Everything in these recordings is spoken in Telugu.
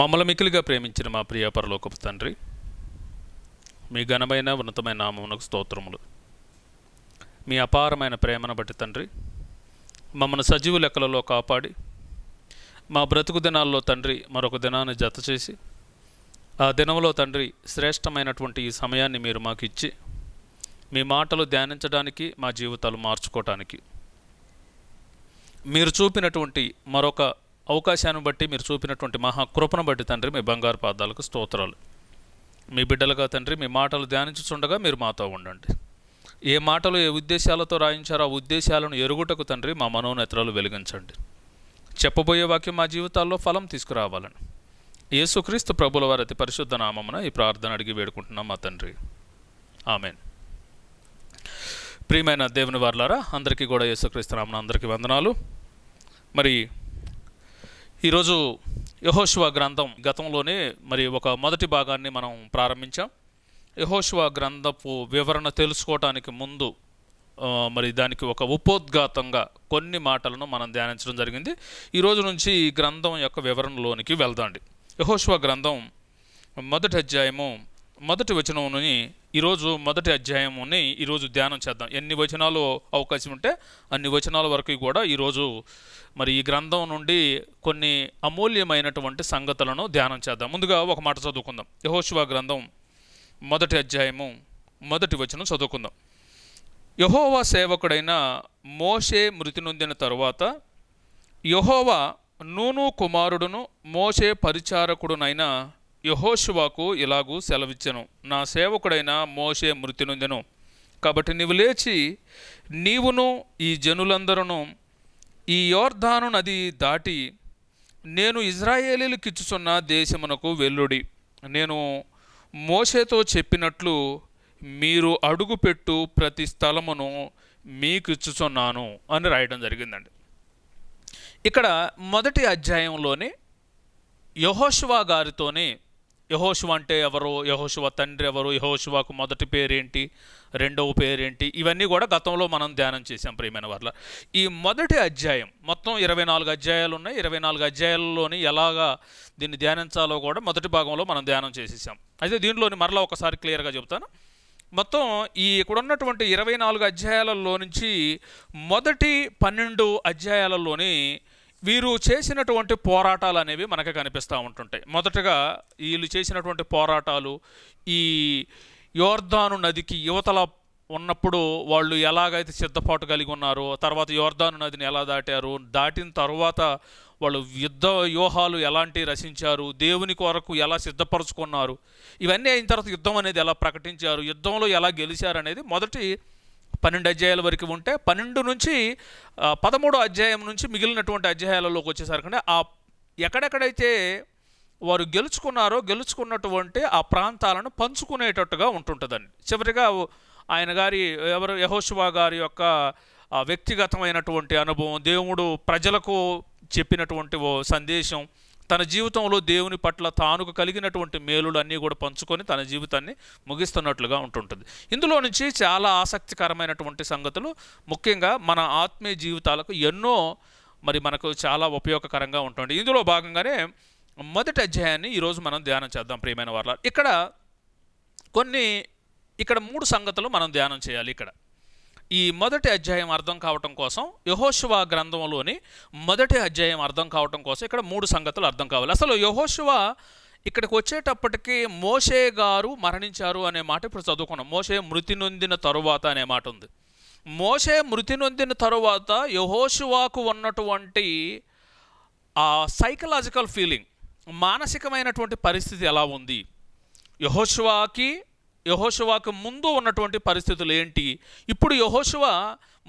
మమ్మల్ని మికిలిగా ప్రేమించిన మా ప్రియ పరలోకపు తండ్రి మీ ఘనమైన ఉన్నతమైన నామమునకు స్తోత్రములు మీ అపారమైన ప్రేమను బట్టి తండ్రి మమ్మల్ని సజీవు లెక్కలలో కాపాడి మా బ్రతుకు దినాల్లో తండ్రి మరొక దినాన్ని జత చేసి ఆ దినంలో తండ్రి శ్రేష్టమైనటువంటి ఈ సమయాన్ని మీరు మాకు ఇచ్చి మీ మాటలు ధ్యానించడానికి మా జీవితాలు మార్చుకోవటానికి మీరు చూపినటువంటి మరొక అవకాశాన్ని బట్టి మీరు చూపినటువంటి మహాకృపను బట్టి తండ్రి మీ బంగారు పాదాలకు స్తోత్రాలు మీ బిడ్డలుగా తండ్రి మీ మాటలు ధ్యానించుచుండగా మీరు మాతో ఉండండి ఏ మాటలు ఏ ఉద్దేశాలతో రాయించారో ఆ ఉద్దేశాలను ఎరుగుటకు తండ్రి మా మనోనేత్రాలు వెలిగించండి చెప్పబోయే వాక్యం మా జీవితాల్లో ఫలం తీసుకురావాలని యేసుక్రీస్తు ప్రభుల వారి అతి పరిశుద్ధ నామమున ఈ ప్రార్థన అడిగి వేడుకుంటున్నాం మా తండ్రి ఆమెన్ ప్రియమైన దేవుని వార్లారా అందరికీ కూడా యేసుక్రీస్తు నామన అందరికీ వందనాలు మరి ఈరోజు యహోశివ గ్రంథం గతంలోనే మరి ఒక మొదటి భాగాన్ని మనం ప్రారంభించాం యహోశివ గ్రంథపు వివరణ తెలుసుకోవటానికి ముందు మరి దానికి ఒక ఉపోద్ఘాతంగా కొన్ని మాటలను మనం ధ్యానించడం జరిగింది ఈరోజు నుంచి ఈ గ్రంథం యొక్క వివరణలోనికి వెళ్దాండి యహోశివ గ్రంథం మొదటి అధ్యాయము మొదటి వచనంని ఈరోజు మొదటి అధ్యాయముని ఈరోజు ధ్యానం చేద్దాం ఎన్ని వచనాలు అవకాశం ఉంటే అన్ని వచనాల వరకు కూడా ఈరోజు మరి ఈ గ్రంథం నుండి కొన్ని అమూల్యమైనటువంటి సంగతులను ధ్యానం చేద్దాం ముందుగా ఒక మాట చదువుకుందాం యహోశివ గ్రంథం మొదటి అధ్యాయము మొదటి వచనం చదువుకుందాం యహోవా సేవకుడైన మోషే మృతి నొందిన తరువాత యహోవా నూను కుమారుడును మోషే పరిచారకుడునైనా యహోశివాకు ఇలాగూ సెలవిచ్చెను నా సేవకుడైన మోషే మృతి కాబట్టి నీవు లేచి నీవును ఈ జనులందరూ ఈ యోర్ధాను నది దాటి నేను కిచ్చుచున్న దేశమునకు వెల్లుడి నేను మోషేతో చెప్పినట్లు మీరు అడుగుపెట్టు ప్రతి స్థలమును మీకిచ్చుచున్నాను అని రాయడం జరిగిందండి ఇక్కడ మొదటి అధ్యాయంలోనే యహోష్వా గారితోనే యహోశువ అంటే ఎవరు యహోశువ తండ్రి ఎవరు యహోశువకు మొదటి పేరేంటి రెండవ పేరేంటి ఇవన్నీ కూడా గతంలో మనం ధ్యానం చేసాం ప్రియమైన వర్ల ఈ మొదటి అధ్యాయం మొత్తం ఇరవై నాలుగు అధ్యాయాలు ఉన్నాయి ఇరవై నాలుగు అధ్యాయాల్లోని ఎలాగా దీన్ని ధ్యానించాలో కూడా మొదటి భాగంలో మనం ధ్యానం చేసేసాం అయితే దీనిలోని మరలా ఒకసారి క్లియర్గా చెప్తాను మొత్తం ఈ ఇక్కడ ఉన్నటువంటి ఇరవై నాలుగు అధ్యాయాలలో నుంచి మొదటి పన్నెండు అధ్యాయాలలోని వీరు చేసినటువంటి పోరాటాలు అనేవి మనకు కనిపిస్తూ ఉంటుంటాయి మొదటగా వీళ్ళు చేసినటువంటి పోరాటాలు ఈ యోర్ధాను నదికి యువతల ఉన్నప్పుడు వాళ్ళు ఎలాగైతే సిద్ధపాటు కలిగి ఉన్నారో తర్వాత యోర్ధాను నదిని ఎలా దాటారు దాటిన తర్వాత వాళ్ళు యుద్ధ వ్యూహాలు ఎలాంటి రచించారు దేవుని కొరకు ఎలా సిద్ధపరచుకున్నారు ఇవన్నీ అయిన తర్వాత యుద్ధం అనేది ఎలా ప్రకటించారు యుద్ధంలో ఎలా గెలిచారు అనేది మొదటి పన్నెండు అధ్యాయాల వరకు ఉంటే పన్నెండు నుంచి పదమూడో అధ్యాయం నుంచి మిగిలినటువంటి అధ్యాయాలలోకి వచ్చేసరికి ఆ ఎక్కడెక్కడైతే వారు గెలుచుకున్నారో గెలుచుకున్నటువంటి ఆ ప్రాంతాలను పంచుకునేటట్టుగా ఉంటుంటుందండి చివరిగా ఆయన గారి ఎవరు యహోశివా గారి యొక్క వ్యక్తిగతమైనటువంటి అనుభవం దేవుడు ప్రజలకు చెప్పినటువంటి ఓ సందేశం తన జీవితంలో దేవుని పట్ల తానుకు కలిగినటువంటి మేలులు అన్నీ కూడా పంచుకొని తన జీవితాన్ని ముగిస్తున్నట్లుగా ఉంటుంటుంది ఇందులో నుంచి చాలా ఆసక్తికరమైనటువంటి సంగతులు ముఖ్యంగా మన ఆత్మీయ జీవితాలకు ఎన్నో మరి మనకు చాలా ఉపయోగకరంగా ఉంటుంది ఇందులో భాగంగానే మొదటి అధ్యాయాన్ని ఈరోజు మనం ధ్యానం చేద్దాం ప్రియమైన వారు ఇక్కడ కొన్ని ఇక్కడ మూడు సంగతులు మనం ధ్యానం చేయాలి ఇక్కడ ఈ మొదటి అధ్యాయం అర్థం కావటం కోసం యహోశివా గ్రంథంలోని మొదటి అధ్యాయం అర్థం కావటం కోసం ఇక్కడ మూడు సంగతులు అర్థం కావాలి అసలు యహోశివా ఇక్కడికి వచ్చేటప్పటికి మోషే గారు మరణించారు అనే మాట ఇప్పుడు చదువుకున్నాం మోషే మృతి నొందిన తరువాత అనే మాట ఉంది మోషే మృతి నొందిన తరువాత యహోశివాకు ఉన్నటువంటి ఆ సైకలాజికల్ ఫీలింగ్ మానసికమైనటువంటి పరిస్థితి ఎలా ఉంది యహోశివాకి యహోశువాకు ముందు ఉన్నటువంటి పరిస్థితులు ఏంటి ఇప్పుడు యహోశవ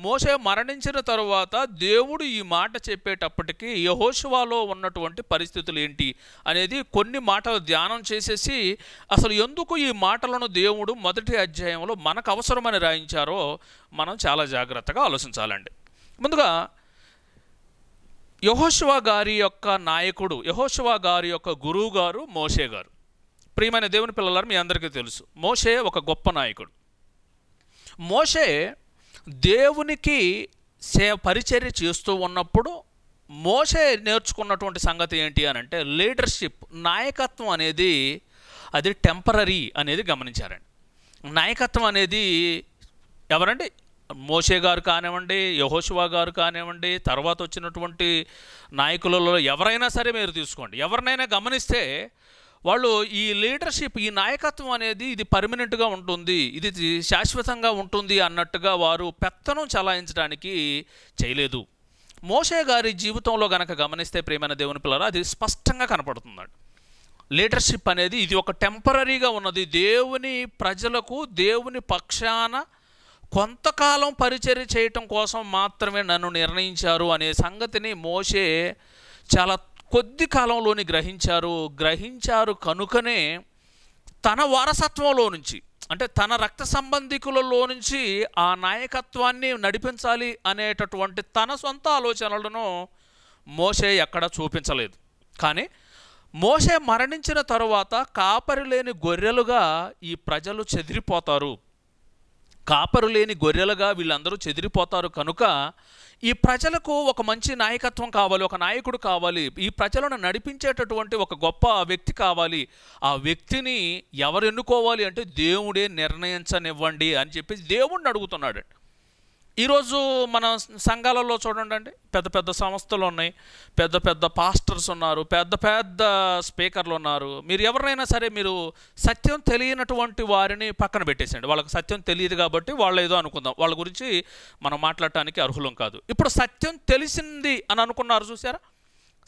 మోసే మరణించిన తరువాత దేవుడు ఈ మాట చెప్పేటప్పటికీ యహోశవాలో ఉన్నటువంటి పరిస్థితులు ఏంటి అనేది కొన్ని మాటలు ధ్యానం చేసేసి అసలు ఎందుకు ఈ మాటలను దేవుడు మొదటి అధ్యాయంలో మనకు అవసరమని రాయించారో మనం చాలా జాగ్రత్తగా ఆలోచించాలండి ముందుగా యహోశివ గారి యొక్క నాయకుడు యహోశివ గారి యొక్క గురువు గారు మోసే గారు ప్రియమైన దేవుని పిల్లలారు మీ అందరికీ తెలుసు మోషే ఒక గొప్ప నాయకుడు మోషే దేవునికి సే పరిచర్య చేస్తూ ఉన్నప్పుడు మోసే నేర్చుకున్నటువంటి సంగతి ఏంటి అని అంటే లీడర్షిప్ నాయకత్వం అనేది అది టెంపరీ అనేది గమనించారండి నాయకత్వం అనేది ఎవరండి మోసే గారు కానివ్వండి యహోశివా గారు కానివ్వండి తర్వాత వచ్చినటువంటి నాయకులలో ఎవరైనా సరే మీరు తీసుకోండి ఎవరినైనా గమనిస్తే వాళ్ళు ఈ లీడర్షిప్ ఈ నాయకత్వం అనేది ఇది పర్మనెంట్గా ఉంటుంది ఇది శాశ్వతంగా ఉంటుంది అన్నట్టుగా వారు పెత్తనం చలాయించడానికి చేయలేదు మోసే గారి జీవితంలో గనక గమనిస్తే ప్రేమైన దేవుని పిల్లరా అది స్పష్టంగా కనపడుతుంది లీడర్షిప్ అనేది ఇది ఒక టెంపరీగా ఉన్నది దేవుని ప్రజలకు దేవుని పక్షాన కొంతకాలం పరిచర్య చేయటం కోసం మాత్రమే నన్ను నిర్ణయించారు అనే సంగతిని మోసే చాలా కొద్ది కాలంలోని గ్రహించారు గ్రహించారు కనుకనే తన వారసత్వంలో నుంచి అంటే తన రక్త సంబంధికులలో నుంచి ఆ నాయకత్వాన్ని నడిపించాలి అనేటటువంటి తన సొంత ఆలోచనలను మోసే ఎక్కడ చూపించలేదు కానీ మోసే మరణించిన తరువాత కాపరి లేని గొర్రెలుగా ఈ ప్రజలు చెదిరిపోతారు కాపరు లేని గొర్రెలుగా వీళ్ళందరూ చెదిరిపోతారు కనుక ఈ ప్రజలకు ఒక మంచి నాయకత్వం కావాలి ఒక నాయకుడు కావాలి ఈ ప్రజలను నడిపించేటటువంటి ఒక గొప్ప వ్యక్తి కావాలి ఆ వ్యక్తిని ఎవరు ఎన్నుకోవాలి అంటే దేవుడే నిర్ణయించనివ్వండి అని చెప్పి దేవుడిని అడుగుతున్నాడు ఈరోజు మన సంఘాలలో చూడండి అండి పెద్ద పెద్ద సంస్థలు ఉన్నాయి పెద్ద పెద్ద పాస్టర్స్ ఉన్నారు పెద్ద పెద్ద స్పీకర్లు ఉన్నారు మీరు ఎవరినైనా సరే మీరు సత్యం తెలియనటువంటి వారిని పక్కన పెట్టేసండి వాళ్ళకి సత్యం తెలియదు కాబట్టి వాళ్ళు ఏదో అనుకుందాం వాళ్ళ గురించి మనం మాట్లాడటానికి అర్హులం కాదు ఇప్పుడు సత్యం తెలిసింది అని అనుకున్నారు చూసారా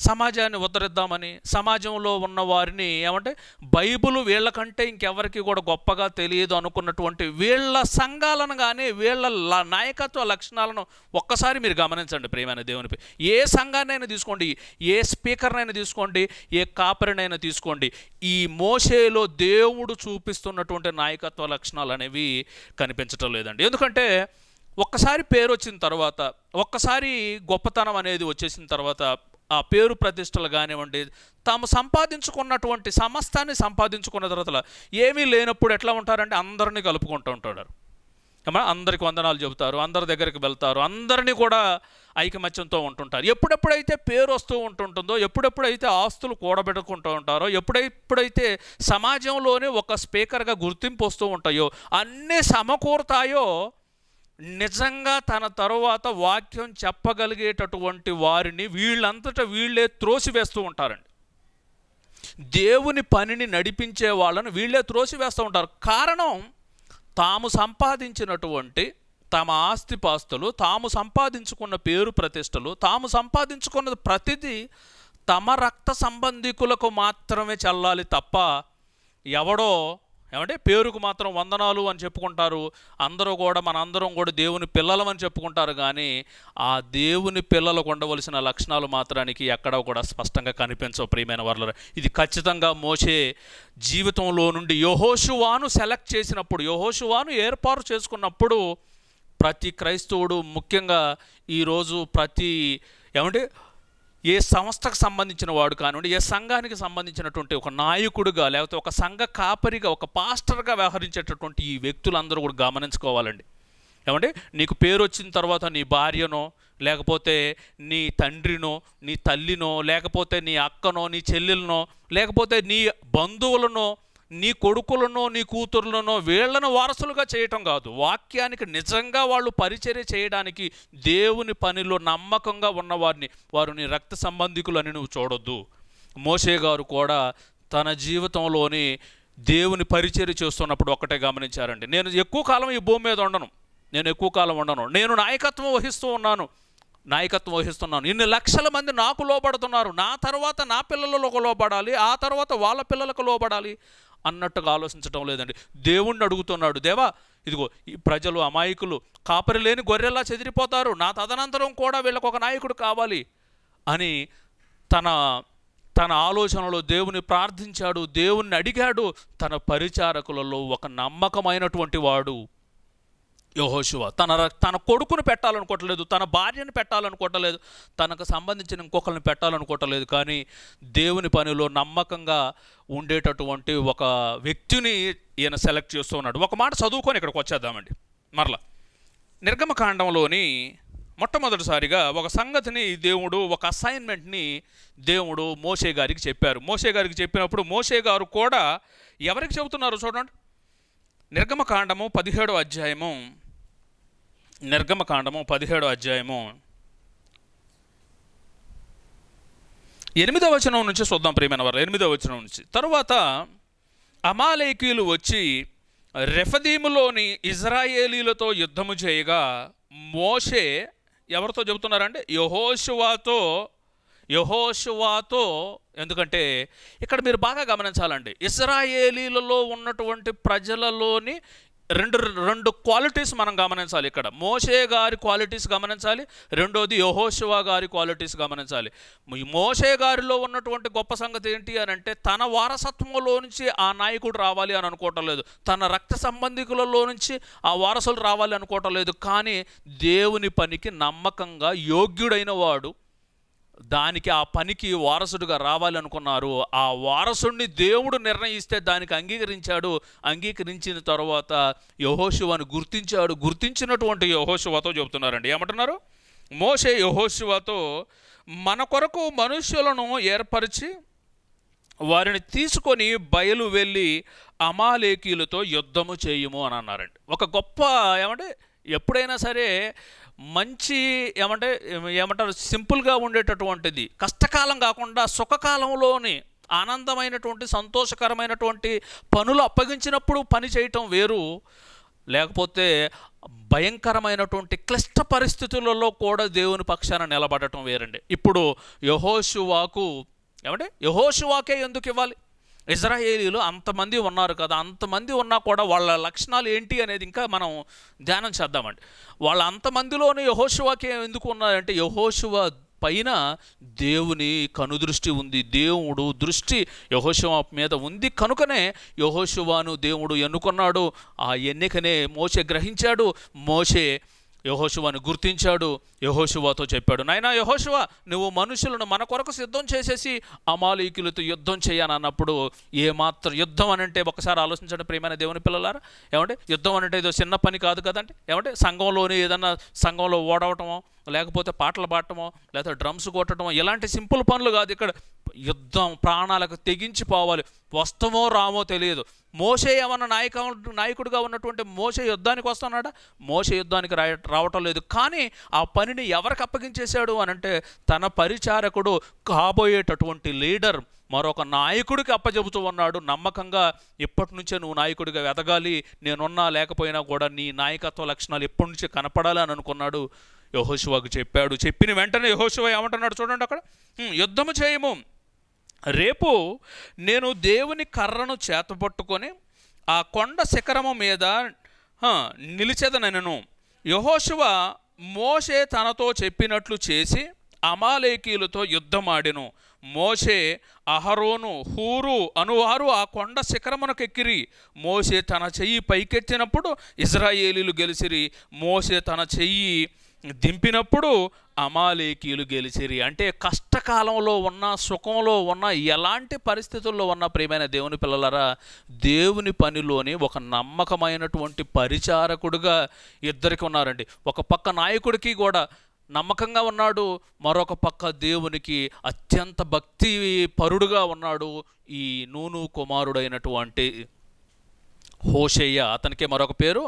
సమాజాన్ని ఉద్ధరిద్దామని సమాజంలో ఉన్న వారిని ఏమంటే బైబుల్ వీళ్ళకంటే ఇంకెవరికి కూడా గొప్పగా తెలియదు అనుకున్నటువంటి వీళ్ళ సంఘాలను కానీ వీళ్ళ నాయకత్వ లక్షణాలను ఒక్కసారి మీరు గమనించండి ప్రియమైన దేవునిపై ఏ సంఘాన్నైనా తీసుకోండి ఏ స్పీకర్నైనా తీసుకోండి ఏ కాపరినైనా తీసుకోండి ఈ మోసేలో దేవుడు చూపిస్తున్నటువంటి నాయకత్వ లక్షణాలు అనేవి కనిపించటం లేదండి ఎందుకంటే ఒక్కసారి పేరు వచ్చిన తర్వాత ఒక్కసారి గొప్పతనం అనేది వచ్చేసిన తర్వాత ఆ పేరు ప్రతిష్టలు కానివ్వండి తాము సంపాదించుకున్నటువంటి సమస్తాన్ని సంపాదించుకున్న తర్వాత ఏమీ లేనప్పుడు ఎట్లా ఉంటారంటే అందరినీ కలుపుకుంటూ ఉంటారు అందరికి వందనాలు చెబుతారు అందరి దగ్గరికి వెళ్తారు అందరినీ కూడా ఐకమత్యంతో ఉంటుంటారు ఎప్పుడెప్పుడైతే పేరు వస్తూ ఉంటుంటుందో ఎప్పుడెప్పుడైతే ఆస్తులు కూడబెట్టుకుంటూ ఉంటారో ఎప్పుడెప్పుడైతే సమాజంలోనే ఒక స్పీకర్గా గుర్తింపు వస్తూ ఉంటాయో అన్నీ సమకూరుతాయో నిజంగా తన తరువాత వాక్యం చెప్పగలిగేటటువంటి వారిని వీళ్ళంతటా వీళ్ళే త్రోసివేస్తూ ఉంటారండి దేవుని పనిని నడిపించే వాళ్ళను వీళ్ళే త్రోసివేస్తూ ఉంటారు కారణం తాము సంపాదించినటువంటి తమ ఆస్తిపాస్తులు తాము సంపాదించుకున్న పేరు ప్రతిష్టలు తాము సంపాదించుకున్న ప్రతిదీ తమ రక్త సంబంధికులకు మాత్రమే చల్లాలి తప్ప ఎవడో ఏమంటే పేరుకు మాత్రం వందనాలు అని చెప్పుకుంటారు అందరూ కూడా మనందరం కూడా దేవుని పిల్లలం అని చెప్పుకుంటారు కానీ ఆ దేవుని పిల్లలకు ఉండవలసిన లక్షణాలు మాత్రానికి ఎక్కడ కూడా స్పష్టంగా కనిపించవు ప్రియమైన వర్లర్ ఇది ఖచ్చితంగా మోసే జీవితంలో నుండి యహోషువాను సెలెక్ట్ చేసినప్పుడు యహోషువాను ఏర్పాటు చేసుకున్నప్పుడు ప్రతి క్రైస్తవుడు ముఖ్యంగా ఈరోజు ప్రతి ఏమంటే ఏ సంస్థకు సంబంధించిన వాడు కానివ్వండి ఏ సంఘానికి సంబంధించినటువంటి ఒక నాయకుడుగా లేకపోతే ఒక సంఘ కాపరిగా ఒక పాస్టర్గా వ్యవహరించేటటువంటి ఈ వ్యక్తులందరూ కూడా గమనించుకోవాలండి ఏమంటే నీకు పేరు వచ్చిన తర్వాత నీ భార్యనో లేకపోతే నీ తండ్రినో నీ తల్లినో లేకపోతే నీ అక్కనో నీ చెల్లెలనో లేకపోతే నీ బంధువులనో నీ కొడుకులను నీ కూతురులను వీళ్లను వారసులుగా చేయటం కాదు వాక్యానికి నిజంగా వాళ్ళు పరిచర్య చేయడానికి దేవుని పనిలో నమ్మకంగా ఉన్నవారిని వారు నీ రక్త సంబంధికులు అని నువ్వు చూడొద్దు మోసే గారు కూడా తన జీవితంలోని దేవుని పరిచర్య చేస్తున్నప్పుడు ఒక్కటే గమనించారండి నేను ఎక్కువ కాలం ఈ భూమి మీద ఉండను నేను ఎక్కువ కాలం ఉండను నేను నాయకత్వం వహిస్తూ ఉన్నాను నాయకత్వం వహిస్తున్నాను ఇన్ని లక్షల మంది నాకు లోబడుతున్నారు నా తర్వాత నా పిల్లలకు లోబడాలి ఆ తర్వాత వాళ్ళ పిల్లలకు లోబడాలి అన్నట్టుగా ఆలోచించడం లేదండి దేవుణ్ణి అడుగుతున్నాడు దేవా ఇదిగో ఈ ప్రజలు అమాయకులు కాపరి లేని గొర్రెలా చెదిరిపోతారు నా తదనంతరం కూడా వీళ్ళకు ఒక నాయకుడు కావాలి అని తన తన ఆలోచనలో దేవుని ప్రార్థించాడు దేవుణ్ణి అడిగాడు తన పరిచారకులలో ఒక నమ్మకమైనటువంటి వాడు యహోశివ తన తన కొడుకును పెట్టాలనుకోవట్లేదు తన భార్యను పెట్టాలనుకోవట్లేదు తనకు సంబంధించిన ఇంకొకరిని పెట్టాలనుకోవట్లేదు కానీ దేవుని పనిలో నమ్మకంగా ఉండేటటువంటి ఒక వ్యక్తిని ఈయన సెలెక్ట్ చేస్తూ ఉన్నాడు ఒక మాట చదువుకొని ఇక్కడికి వచ్చేద్దామండి మరలా నిర్గమకాండంలోని మొట్టమొదటిసారిగా ఒక సంగతిని దేవుడు ఒక అసైన్మెంట్ని దేవుడు మోసే గారికి చెప్పారు మోసే గారికి చెప్పినప్పుడు మోసే గారు కూడా ఎవరికి చెబుతున్నారు చూడండి నిర్గమకాండము పదిహేడో అధ్యాయము నిర్గమకాండము పదిహేడో అధ్యాయము ఎనిమిదో వచనం నుంచి చూద్దాం ప్రేమైన వారు ఎనిమిదో వచనం నుంచి తరువాత అమాలేకీయులు వచ్చి రెఫదీములోని ఇజ్రాయేలీలతో యుద్ధము చేయగా మోషే ఎవరితో చెబుతున్నారంటే యహోషువాతో యహోషువాతో ఎందుకంటే ఇక్కడ మీరు బాగా గమనించాలండి ఇజ్రాయేలీలలో ఉన్నటువంటి ప్రజలలోని రెండు రెండు క్వాలిటీస్ మనం గమనించాలి ఇక్కడ మోషే గారి క్వాలిటీస్ గమనించాలి రెండోది యహోశివా గారి క్వాలిటీస్ గమనించాలి మోషే గారిలో ఉన్నటువంటి గొప్ప సంగతి ఏంటి అని అంటే తన వారసత్వంలో నుంచి ఆ నాయకుడు రావాలి అని అనుకోవటం లేదు తన రక్త సంబంధికులలో నుంచి ఆ వారసులు రావాలి అనుకోవటం లేదు కానీ దేవుని పనికి నమ్మకంగా యోగ్యుడైన వాడు దానికి ఆ పనికి వారసుడుగా రావాలనుకున్నారు ఆ వారసుడిని దేవుడు నిర్ణయిస్తే దానికి అంగీకరించాడు అంగీకరించిన తర్వాత యహోశివాను గుర్తించాడు గుర్తించినటువంటి యహోశివాతో చెబుతున్నారండి ఏమంటున్నారు మోసే యహోశివాతో మన కొరకు మనుష్యులను ఏర్పరిచి వారిని తీసుకొని బయలు వెళ్ళి అమాలేకీలతో యుద్ధము చేయము అని అన్నారండి ఒక గొప్ప ఏమంటే ఎప్పుడైనా సరే మంచి ఏమంటే ఏమంటారు సింపుల్గా ఉండేటటువంటిది కష్టకాలం కాకుండా సుఖకాలంలోని ఆనందమైనటువంటి సంతోషకరమైనటువంటి పనులు అప్పగించినప్పుడు పని చేయటం వేరు లేకపోతే భయంకరమైనటువంటి క్లిష్ట పరిస్థితులలో కూడా దేవుని పక్షాన నిలబడటం వేరండి ఇప్పుడు యహోశివాకు ఏమంటే యహోశివాకే ఎందుకు ఇవ్వాలి ఇజ్రాయేలీలో అంతమంది ఉన్నారు కదా అంతమంది ఉన్నా కూడా వాళ్ళ లక్షణాలు ఏంటి అనేది ఇంకా మనం ధ్యానం చేద్దామండి వాళ్ళ అంతమందిలోనే యహోశివాకి ఎందుకు ఉన్నారంటే యహోశివ పైన దేవుని కనుదృష్టి ఉంది దేవుడు దృష్టి యహోశివ మీద ఉంది కనుకనే యహోశివాను దేవుడు ఎన్నుకున్నాడు ఆ ఎన్నికనే మోసే గ్రహించాడు మోసే యహోశువాను గుర్తించాడు యహోశువాతో చెప్పాడు నాయన యహోశువ నువ్వు మనుషులను మన కొరకు సిద్ధం చేసేసి అమాలీకులతో యుద్ధం చేయాలన్నప్పుడు ఏమాత్రం యుద్ధం అనంటే ఒకసారి ఆలోచించండి ప్రియమైన దేవుని పిల్లలారా ఏమంటే యుద్ధం అనంటే ఏదో చిన్న పని కాదు కదండి ఏమంటే సంఘంలోని ఏదన్నా సంఘంలో ఓడవటమో లేకపోతే పాటలు పాడటమో లేకపోతే డ్రమ్స్ కొట్టడమో ఇలాంటి సింపుల్ పనులు కాదు ఇక్కడ యుద్ధం ప్రాణాలకు తెగించిపోవాలి వస్తామో రామో తెలియదు మోసే ఏమన్నా నాయక నాయకుడిగా ఉన్నటువంటి మోసే యుద్ధానికి వస్తున్నాడా మోసే యుద్ధానికి రా రావటం లేదు కానీ ఆ పనిని ఎవరికి అప్పగించేశాడు అని అంటే తన పరిచారకుడు కాబోయేటటువంటి లీడర్ మరొక నాయకుడికి అప్పజెబుతూ ఉన్నాడు నమ్మకంగా ఇప్పటి నుంచే నువ్వు నాయకుడిగా ఎదగాలి నేనున్నా లేకపోయినా కూడా నీ నాయకత్వ లక్షణాలు ఎప్పటి నుంచే కనపడాలి అని అనుకున్నాడు యహోశివాకు చెప్పాడు చెప్పిన వెంటనే యహోశివ ఏమంటున్నాడు చూడండి అక్కడ యుద్ధము చేయము రేపు నేను దేవుని కర్రను చేతపట్టుకొని ఆ కొండ శిఖరము మీద నిలిచెదనను యహోశివ మోషే తనతో చెప్పినట్లు చేసి అమాలేకీలతో యుద్ధమాడెను మోషే అహరోను హూరు అనువారు ఆ కొండ శిఖరమునకెక్కిరి మోషే తన చెయ్యి పైకెత్తినప్పుడు ఇజ్రాయేలీలు గెలిచిరి మోసే తన చెయ్యి దింపినప్పుడు అమాలేకీయులు గెలిచిరి అంటే కష్టకాలంలో ఉన్న సుఖంలో ఉన్న ఎలాంటి పరిస్థితుల్లో ఉన్న ప్రియమైన దేవుని పిల్లలరా దేవుని పనిలోని ఒక నమ్మకమైనటువంటి పరిచారకుడుగా ఇద్దరికి ఉన్నారండి ఒక పక్క నాయకుడికి కూడా నమ్మకంగా ఉన్నాడు మరొక పక్క దేవునికి అత్యంత భక్తి పరుడుగా ఉన్నాడు ఈ నూను కుమారుడైనటువంటి హోషయ్య అతనికి మరొక పేరు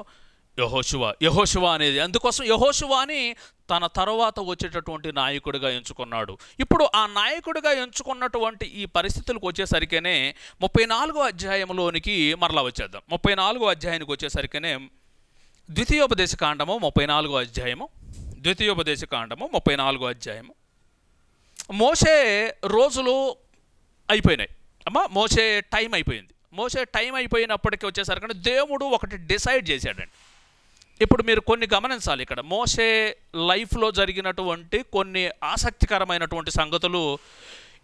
యహోశివ యహోశివ అనేది అందుకోసం యహోశివ అని తన తర్వాత వచ్చేటటువంటి నాయకుడిగా ఎంచుకున్నాడు ఇప్పుడు ఆ నాయకుడిగా ఎంచుకున్నటువంటి ఈ పరిస్థితులకు వచ్చేసరికనే ముప్పై నాలుగో అధ్యాయంలోనికి మరలా వచ్చేద్దాం ముప్పై నాలుగో అధ్యాయానికి వచ్చేసరికనే ద్వితీయోపదేశ కాండము ముప్పై నాలుగో అధ్యాయము ద్వితీయోపదేశ కాండము ముప్పై నాలుగో అధ్యాయము మోసే రోజులు అయిపోయినాయి అమ్మ మోసే టైం అయిపోయింది మోసే టైం అయిపోయినప్పటికీ వచ్చేసరికనే దేవుడు ఒకటి డిసైడ్ చేశాడండి ఇప్పుడు మీరు కొన్ని గమనించాలి ఇక్కడ మోసే లైఫ్లో జరిగినటువంటి కొన్ని ఆసక్తికరమైనటువంటి సంగతులు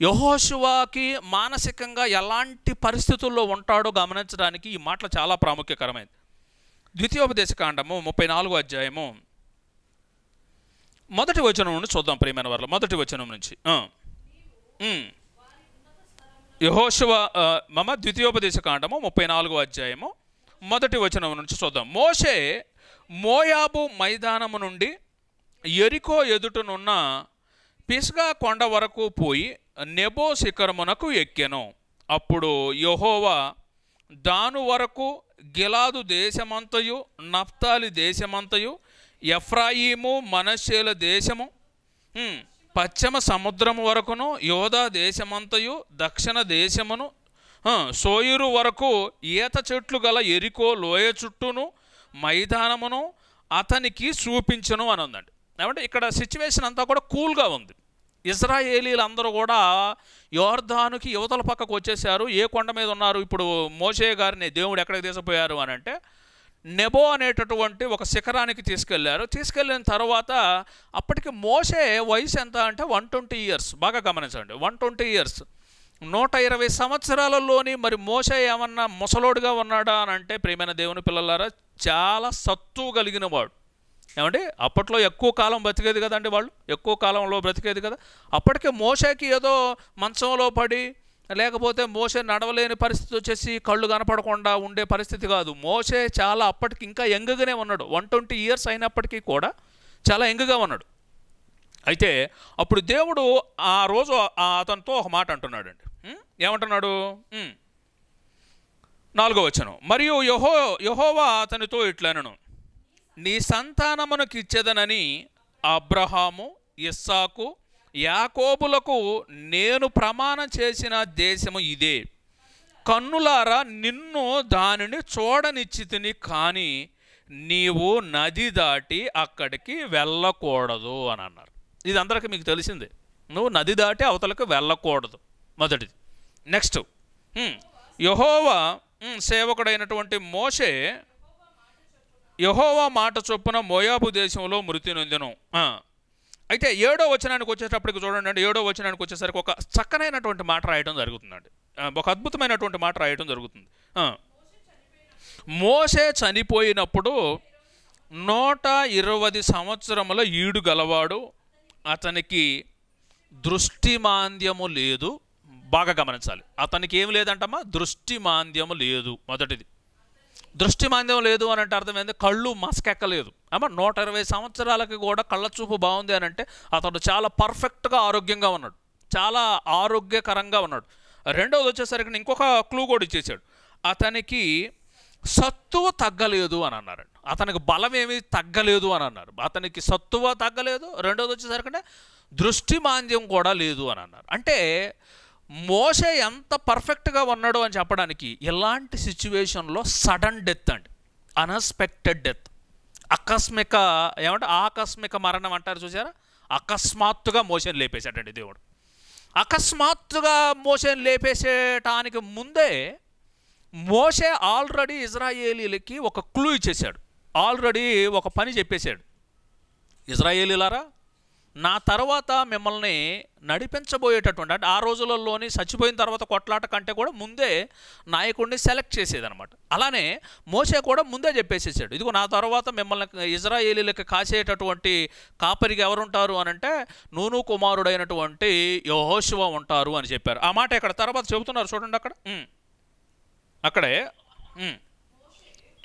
యహోశివాకి మానసికంగా ఎలాంటి పరిస్థితుల్లో ఉంటాడో గమనించడానికి ఈ మాటలు చాలా ప్రాముఖ్యకరమైనది ద్వితీయోపదేశ కాండము ముప్పై నాలుగో అధ్యాయము మొదటి వచనం నుండి చూద్దాం ప్రియమైన వారు మొదటి వచనం నుంచి యహోశివ మమ ద్వితీయోపదేశ కాండము ముప్పై నాలుగో అధ్యాయము మొదటి వచనం నుంచి చూద్దాం మోషే మోయాబు మైదానము నుండి ఎరికో ఎదుటనున్న పిస్గా కొండ వరకు పోయి నెబో శిఖరమునకు ఎక్కెను అప్పుడు యహోవా దాను వరకు గిలాదు దేశమంతయు నఫ్తాలి దేశమంతయు ఎఫ్రాయిము మనశ్శేల దేశము పశ్చిమ సముద్రం వరకును యోధా దేశమంతయు దక్షిణ దేశమును సోయురు వరకు ఈత చెట్లు గల ఎరికో లోయ చుట్టూను మైదానమును అతనికి చూపించను అని ఉందండి ఏమంటే ఇక్కడ సిచ్యువేషన్ అంతా కూడా కూల్గా ఉంది ఇజ్రాయేలీలు అందరూ కూడా యోర్ధానుకి యువతల పక్కకు వచ్చేసారు ఏ కొండ మీద ఉన్నారు ఇప్పుడు మోసే గారిని దేవుడు ఎక్కడికి తీసుకుపోయారు అని అంటే నెబో అనేటటువంటి ఒక శిఖరానికి తీసుకెళ్లారు తీసుకెళ్ళిన తర్వాత అప్పటికి మోసే వయసు ఎంత అంటే వన్ ట్వంటీ ఇయర్స్ బాగా గమనించండి వన్ ట్వంటీ ఇయర్స్ నూట ఇరవై సంవత్సరాలలోని మరి మోస ఏమన్నా ముసలోడుగా ఉన్నాడా అని అంటే ప్రేమైన దేవుని పిల్లలారా చాలా సత్తువు కలిగిన వాడు ఏమంటే అప్పట్లో ఎక్కువ కాలం బ్రతికేది కదండి వాళ్ళు ఎక్కువ కాలంలో బ్రతికేది కదా అప్పటికే మోసకి ఏదో మంచంలో పడి లేకపోతే మోసే నడవలేని పరిస్థితి వచ్చేసి కళ్ళు కనపడకుండా ఉండే పరిస్థితి కాదు మోసే చాలా అప్పటికి ఇంకా యంగ్గానే ఉన్నాడు వన్ ట్వంటీ ఇయర్స్ అయినప్పటికీ కూడా చాలా యంగ్గా ఉన్నాడు అయితే అప్పుడు దేవుడు ఆ రోజు అతనితో ఒక మాట అంటున్నాడండి ఏమంటున్నాడు నాలుగో వచ్చను మరియు యహో యహోవా అతనితో ఇట్లనను నీ సంతానమునకు ఇచ్చేదనని అబ్రహాము ఇస్సాకు యాకోబులకు నేను ప్రమాణం చేసిన దేశము ఇదే కన్నులారా నిన్ను దానిని తిని కానీ నీవు నది దాటి అక్కడికి వెళ్ళకూడదు అని అన్నారు ఇది అందరికీ మీకు తెలిసిందే నువ్వు నది దాటి అవతలకు వెళ్ళకూడదు మొదటిది నెక్స్ట్ యహోవా సేవకుడైనటువంటి మోషే యహోవా మాట చొప్పున మోయాబు దేశంలో మృతి నొందిను అయితే ఏడో వచనానికి వచ్చేటప్పటికి చూడండి అండి ఏడో వచనానికి వచ్చేసరికి ఒక చక్కనైనటువంటి మాట రాయడం జరుగుతుందండి ఒక అద్భుతమైనటువంటి మాట రాయడం జరుగుతుంది మోసే చనిపోయినప్పుడు నూట ఇరవై సంవత్సరముల ఈడు గలవాడు అతనికి దృష్టిమాంద్యము లేదు బాగా గమనించాలి అతనికి ఏం లేదంటమ్మా దృష్టి మాంద్యం లేదు మొదటిది దృష్టి మాంద్యం లేదు అని అంటే అర్థమైంది కళ్ళు మసకెక్కలేదు అమ్మ నూట ఇరవై సంవత్సరాలకి కూడా కళ్ళ చూపు బాగుంది అని అంటే అతడు చాలా పర్ఫెక్ట్గా ఆరోగ్యంగా ఉన్నాడు చాలా ఆరోగ్యకరంగా ఉన్నాడు రెండవది వచ్చేసరికి ఇంకొక క్లూ కూడా ఇచ్చేసాడు అతనికి సత్తువ తగ్గలేదు అని అన్నారండి అతనికి బలం ఏమి తగ్గలేదు అని అన్నారు అతనికి సత్తువ తగ్గలేదు రెండవది వచ్చేసరికి దృష్టి మాంద్యం కూడా లేదు అని అన్నారు అంటే మోసే ఎంత పర్ఫెక్ట్గా ఉన్నాడో అని చెప్పడానికి ఎలాంటి సిచ్యువేషన్లో సడన్ డెత్ అండి అన్ఎక్స్పెక్టెడ్ డెత్ ఆకస్మిక ఏమంటే ఆకస్మిక మరణం అంటారు చూసారా అకస్మాత్తుగా మోషన్ లేపేశాడండి దేవుడు అకస్మాత్తుగా మోషన్ లేపేసేటానికి ముందే మోసే ఆల్రెడీ ఇజ్రాయేలీలకి ఒక క్లూ ఇచ్చేసాడు ఆల్రెడీ ఒక పని చెప్పేశాడు ఇజ్రాయేలీలారా నా తర్వాత మిమ్మల్ని నడిపించబోయేటటువంటి అంటే ఆ రోజులలోని చచ్చిపోయిన తర్వాత కొట్లాట కంటే కూడా ముందే నాయకుడిని సెలెక్ట్ చేసేదనమాట అలానే మోసే కూడా ముందే చెప్పేసేసాడు ఇదిగో నా తర్వాత మిమ్మల్ని ఇజ్రాయేలీలకు కాసేటటువంటి కాపరికి ఎవరుంటారు అని అంటే నూను కుమారుడైనటువంటి యహోశివ ఉంటారు అని చెప్పారు ఆ మాట ఇక్కడ తర్వాత చెబుతున్నారు చూడండి అక్కడ అక్కడే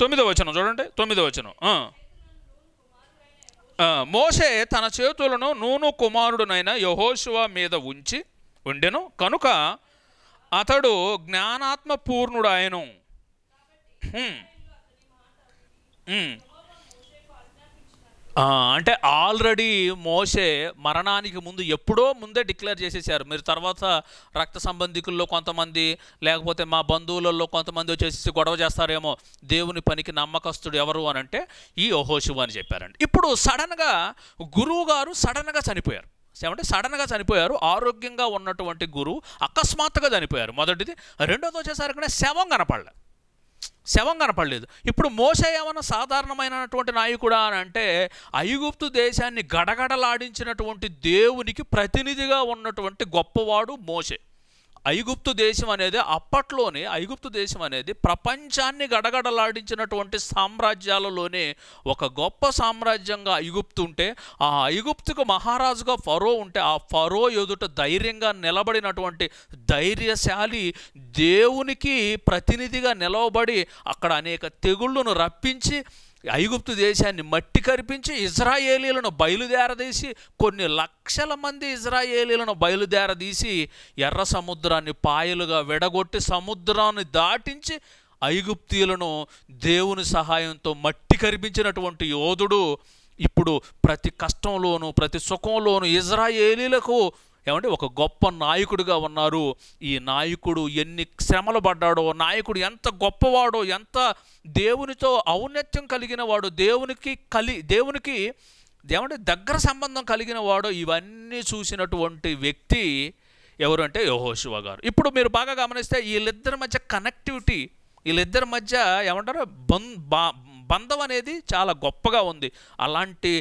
తొమ్మిదో వచనం చూడండి తొమ్మిదో వచనం మోషే తన చేతులను నూను కుమారుడునైన యహోశువ మీద ఉంచి ఉండెను కనుక అతడు జ్ఞానాత్మ పూర్ణుడాయను అంటే ఆల్రెడీ మోసే మరణానికి ముందు ఎప్పుడో ముందే డిక్లేర్ చేసేసారు మీరు తర్వాత రక్త సంబంధికుల్లో కొంతమంది లేకపోతే మా బంధువులలో కొంతమంది వచ్చేసి గొడవ చేస్తారేమో దేవుని పనికి నమ్మకస్తుడు ఎవరు అని అంటే ఈ ఓహోశివు అని చెప్పారండి ఇప్పుడు సడన్గా గురువు గారు సడన్గా చనిపోయారు ఏమంటే సడన్గా చనిపోయారు ఆరోగ్యంగా ఉన్నటువంటి గురువు అకస్మాత్తుగా చనిపోయారు మొదటిది రెండోది వచ్చేసరికి శవం కనపడలేదు శవం కనపడలేదు ఇప్పుడు మోస ఏమన్నా సాధారణమైనటువంటి నాయకుడా అని అంటే ఐగుప్తు దేశాన్ని గడగడలాడించినటువంటి దేవునికి ప్రతినిధిగా ఉన్నటువంటి గొప్పవాడు మోసే ఐగుప్తు దేశం అనేది అప్పట్లోనే ఐగుప్తు దేశం అనేది ప్రపంచాన్ని గడగడలాడించినటువంటి సామ్రాజ్యాలలోనే ఒక గొప్ప సామ్రాజ్యంగా ఐగుప్తు ఉంటే ఆ ఐగుప్తుకు మహారాజుగా ఫరో ఉంటే ఆ ఫరో ఎదుట ధైర్యంగా నిలబడినటువంటి ధైర్యశాలి దేవునికి ప్రతినిధిగా నిలవబడి అక్కడ అనేక తెగుళ్ళను రప్పించి ఐగుప్తు దేశాన్ని మట్టి కరిపించి ఇజ్రాయేలీలను బయలుదేరదీసి కొన్ని లక్షల మంది ఇజ్రాయేలీలను బయలుదేరదీసి ఎర్ర సముద్రాన్ని పాయలుగా విడగొట్టి సముద్రాన్ని దాటించి ఐగుప్తీయులను దేవుని సహాయంతో మట్టి కరిపించినటువంటి యోధుడు ఇప్పుడు ప్రతి కష్టంలోనూ ప్రతి సుఖంలోనూ ఇజ్రాయేలీలకు ఏమంటే ఒక గొప్ప నాయకుడిగా ఉన్నారు ఈ నాయకుడు ఎన్ని శ్రమలు పడ్డాడో నాయకుడు ఎంత గొప్పవాడో ఎంత దేవునితో ఔన్నత్యం కలిగిన వాడు దేవునికి కలి దేవునికి ఏమంటే దగ్గర సంబంధం కలిగిన వాడు ఇవన్నీ చూసినటువంటి వ్యక్తి ఎవరు అంటే యహోశివ గారు ఇప్పుడు మీరు బాగా గమనిస్తే వీళ్ళిద్దరి మధ్య కనెక్టివిటీ వీళ్ళిద్దరి మధ్య ఏమంటారు బంధ్ బంధం అనేది చాలా గొప్పగా ఉంది అలాంటి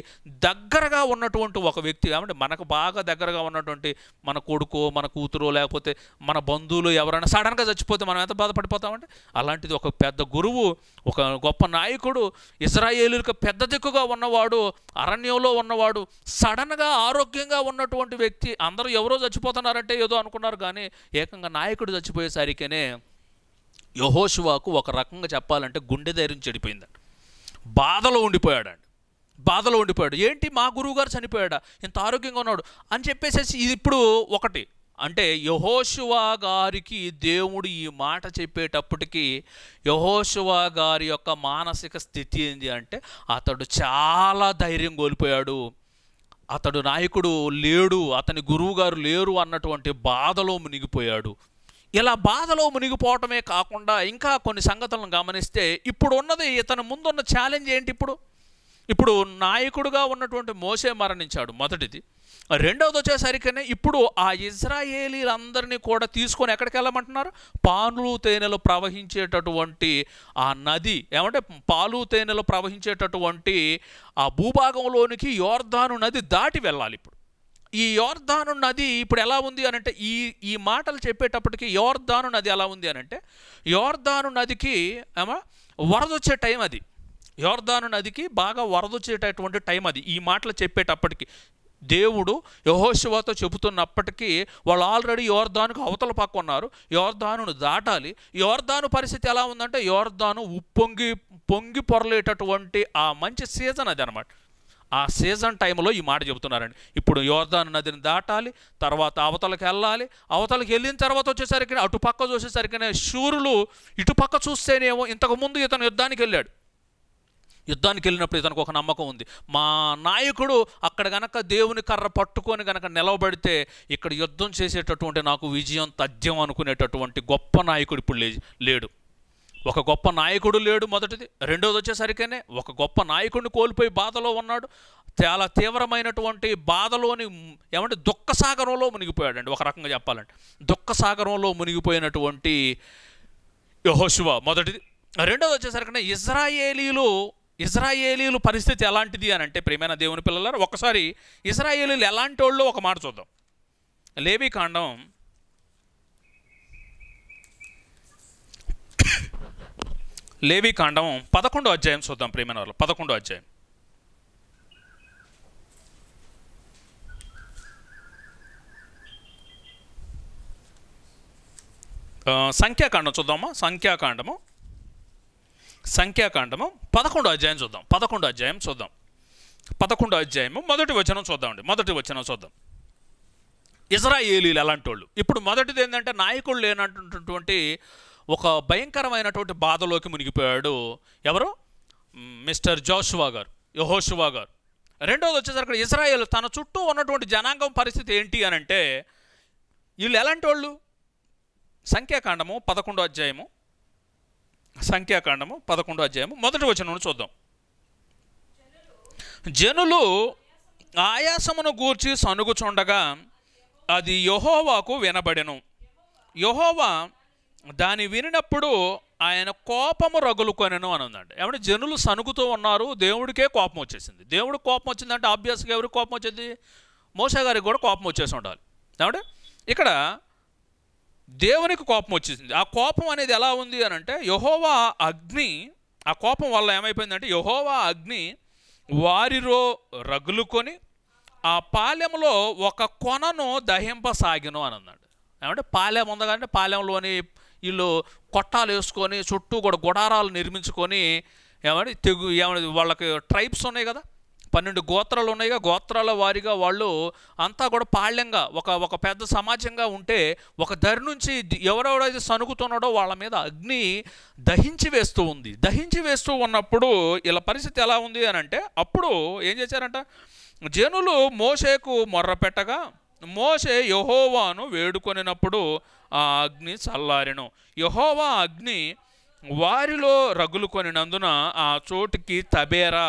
దగ్గరగా ఉన్నటువంటి ఒక వ్యక్తి కాబట్టి మనకు బాగా దగ్గరగా ఉన్నటువంటి మన కొడుకో మన కూతురో లేకపోతే మన బంధువులు ఎవరైనా సడన్గా చచ్చిపోతే మనం ఎంత బాధపడిపోతామంటే అలాంటిది ఒక పెద్ద గురువు ఒక గొప్ప నాయకుడు ఇజ్రాయేలులకు పెద్ద దిక్కుగా ఉన్నవాడు అరణ్యంలో ఉన్నవాడు సడన్గా ఆరోగ్యంగా ఉన్నటువంటి వ్యక్తి అందరూ ఎవరో చచ్చిపోతున్నారంటే ఏదో అనుకున్నారు కానీ ఏకంగా నాయకుడు చచ్చిపోయేసరికనే యహోశువాకు ఒక రకంగా చెప్పాలంటే గుండె ధైర్యం చెడిపోయింది బాధలో ఉండిపోయాడండి బాధలో ఉండిపోయాడు ఏంటి మా గురువుగారు చనిపోయాడా ఇంత ఆరోగ్యంగా ఉన్నాడు అని చెప్పేసేసి ఇది ఇప్పుడు ఒకటి అంటే యహోశివా గారికి దేవుడు ఈ మాట చెప్పేటప్పటికీ యహోశివా గారి యొక్క మానసిక స్థితి ఏంటి అంటే అతడు చాలా ధైర్యం కోల్పోయాడు అతడు నాయకుడు లేడు అతని గురువుగారు లేరు అన్నటువంటి బాధలో మునిగిపోయాడు ఇలా బాధలో మునిగిపోవటమే కాకుండా ఇంకా కొన్ని సంగతులను గమనిస్తే ఇప్పుడు ఉన్నది ఇతను ముందున్న ఛాలెంజ్ ఏంటి ఇప్పుడు ఇప్పుడు నాయకుడుగా ఉన్నటువంటి మోసే మరణించాడు మొదటిది రెండవది వచ్చేసరికనే ఇప్పుడు ఆ ఇజ్రాయేలీలందరినీ కూడా తీసుకొని ఎక్కడికి వెళ్ళమంటున్నారు పాలు తేనెలు ప్రవహించేటటువంటి ఆ నది ఏమంటే పాలు తేనెలు ప్రవహించేటటువంటి ఆ భూభాగంలోనికి యోర్ధాను నది దాటి వెళ్ళాలి ఇప్పుడు ఈ యోర్ధాను నది ఇప్పుడు ఎలా ఉంది అని అంటే ఈ ఈ మాటలు చెప్పేటప్పటికి యోర్ధాను నది ఎలా ఉంది అని అంటే యోర్ధాను నదికి ఏమో వరద వచ్చే టైం అది యోర్ధాను నదికి బాగా వరద వచ్చేటటువంటి టైం అది ఈ మాటలు చెప్పేటప్పటికి దేవుడు యహోశివాతో చెబుతున్నప్పటికీ వాళ్ళు ఆల్రెడీ యోర్ధానుకు అవతల పక్క ఉన్నారు యోర్ధానును దాటాలి యోర్ధాను పరిస్థితి ఎలా ఉందంటే యోర్ధాను ఉప్పొంగి పొంగి పొరలేటటువంటి ఆ మంచి సీజన్ అది అనమాట ఆ సీజన్ టైంలో ఈ మాట చెబుతున్నారండి ఇప్పుడు యోర్ధాను నదిని దాటాలి తర్వాత అవతలకి వెళ్ళాలి అవతలకు వెళ్ళిన తర్వాత వచ్చేసరికి అటుపక్క చూసేసరికినే శూరులు ఇటుపక్క చూస్తేనేమో ఇంతకుముందు ఇతను యుద్ధానికి వెళ్ళాడు యుద్ధానికి వెళ్ళినప్పుడు ఇతనికి ఒక నమ్మకం ఉంది మా నాయకుడు అక్కడ గనక దేవుని కర్ర పట్టుకొని గనక నిలవబడితే ఇక్కడ యుద్ధం చేసేటటువంటి నాకు విజయం తథ్యం అనుకునేటటువంటి గొప్ప నాయకుడు ఇప్పుడు లేడు ఒక గొప్ప నాయకుడు లేడు మొదటిది రెండోది వచ్చేసరికనే ఒక గొప్ప నాయకుడిని కోల్పోయి బాధలో ఉన్నాడు చాలా తీవ్రమైనటువంటి బాధలోని ఏమంటే దుఃఖసాగరంలో మునిగిపోయాడండి ఒక రకంగా చెప్పాలంటే దుఃఖసాగరంలో మునిగిపోయినటువంటి యహోశివ మొదటిది రెండోది వచ్చేసరికనే ఇజ్రాయేలీలు ఇజ్రాయేలీలు పరిస్థితి ఎలాంటిది అని అంటే ప్రేమైన దేవుని పిల్లలారు ఒకసారి ఇజ్రాయేలీలు ఎలాంటి వాళ్ళు ఒక మాట చూద్దాం లేవి కాండం లేవి కాండం పదకొండో అధ్యాయం చూద్దాం ప్రేమైన వాళ్ళు పదకొండో అధ్యాయం సంఖ్యాకాండం చూద్దామా సంఖ్యాకాండము సంఖ్యాకాండము పదకొండో అధ్యాయం చూద్దాం పదకొండో అధ్యాయం చూద్దాం పదకొండో అధ్యాయము మొదటి వచనం చూద్దామండి మొదటి వచనం చూద్దాం ఇజ్రాయేలీలు అలాంటి వాళ్ళు ఇప్పుడు మొదటిది ఏంటంటే నాయకుడు లేనటువంటి ఒక భయంకరమైనటువంటి బాధలోకి మునిగిపోయాడు ఎవరు మిస్టర్ జోషువా గారు యహోషువా గారు రెండోది వచ్చేసరికి ఇజ్రాయెల్ తన చుట్టూ ఉన్నటువంటి జనాంగం పరిస్థితి ఏంటి అని అంటే వీళ్ళు ఎలాంటి వాళ్ళు సంఖ్యాకాండము పదకొండో అధ్యాయము సంఖ్యాకాండము పదకొండో అధ్యాయము మొదటి వచనం చూద్దాం జనులు ఆయాసమును గూర్చి సనుగుచుండగా అది యహోవాకు వినబడెను యహోవా దాని వినినప్పుడు ఆయన కోపము రగులుకొనను అని ఉందండి ఏమంటే జనులు సనుగుతూ ఉన్నారు దేవుడికే కోపం వచ్చేసింది దేవుడు కోపం వచ్చిందంటే ఆబ్వియస్గా ఎవరికి కోపం వచ్చింది మోసా గారికి కూడా కోపం వచ్చేసి ఉండాలి ఏమంటే ఇక్కడ దేవునికి కోపం వచ్చేసింది ఆ కోపం అనేది ఎలా ఉంది అని అంటే యహోవా అగ్ని ఆ కోపం వల్ల ఏమైపోయిందంటే యహోవా అగ్ని వారిలో రగులుకొని ఆ పాలెంలో ఒక కొనను దహింపసాగిను అని అన్నాడు ఏమంటే పాలెం ఉందకంటే పాలెంలోని వీళ్ళు కొట్టాలు వేసుకొని చుట్టూ కూడా గుడారాలు నిర్మించుకొని ఏమని తెగు ఏమని వాళ్ళకి ట్రైబ్స్ ఉన్నాయి కదా పన్నెండు గోత్రాలు ఉన్నాయిగా గోత్రాల వారిగా వాళ్ళు అంతా కూడా పాళ్యంగా ఒక ఒక పెద్ద సమాజంగా ఉంటే ఒక దరి నుంచి ఎవరెవడైతే సనుగుతున్నాడో వాళ్ళ మీద అగ్ని దహించి వేస్తూ ఉంది దహించి వేస్తూ ఉన్నప్పుడు ఇలా పరిస్థితి ఎలా ఉంది అని అంటే అప్పుడు ఏం చేశారంట జనులు మోసేకు మొర్రపెట్టగా మోసే యహోవాను వేడుకొనినప్పుడు ఆ అగ్ని చల్లారెను యహోవా అగ్ని వారిలో రగులు కొనినందున ఆ చోటుకి తబేరా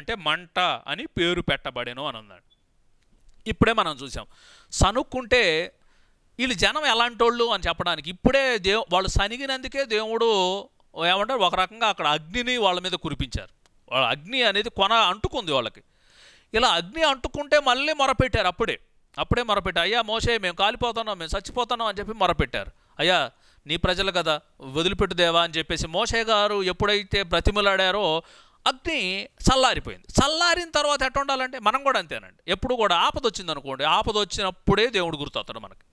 అంటే మంట అని పేరు పెట్టబడేను అని అన్నాడు ఇప్పుడే మనం చూసాం సనుక్కుంటే వీళ్ళు జనం ఎలాంటి వాళ్ళు అని చెప్పడానికి ఇప్పుడే దేవు వాళ్ళు సనిగినందుకే దేవుడు ఏమంటారు ఒక రకంగా అక్కడ అగ్నిని వాళ్ళ మీద కురిపించారు వాళ్ళ అగ్ని అనేది కొన అంటుకుంది వాళ్ళకి ఇలా అగ్ని అంటుకుంటే మళ్ళీ మొరపెట్టారు అప్పుడే అప్పుడే మొరపెట్టారు అయ్యా మోసే మేము కాలిపోతున్నాం మేము చచ్చిపోతున్నాం అని చెప్పి మొరపెట్టారు అయ్యా నీ ప్రజలు కదా వదిలిపెట్టు దేవా అని చెప్పేసి మోసే గారు ఎప్పుడైతే బ్రతిమలాడారో అగ్ని చల్లారిపోయింది చల్లారిన తర్వాత ఎట్ట ఉండాలంటే మనం కూడా అంతేనండి ఎప్పుడు కూడా ఆపద వచ్చింది అనుకోండి ఆపద వచ్చినప్పుడే దేవుడు గుర్తవుతాడు మనకి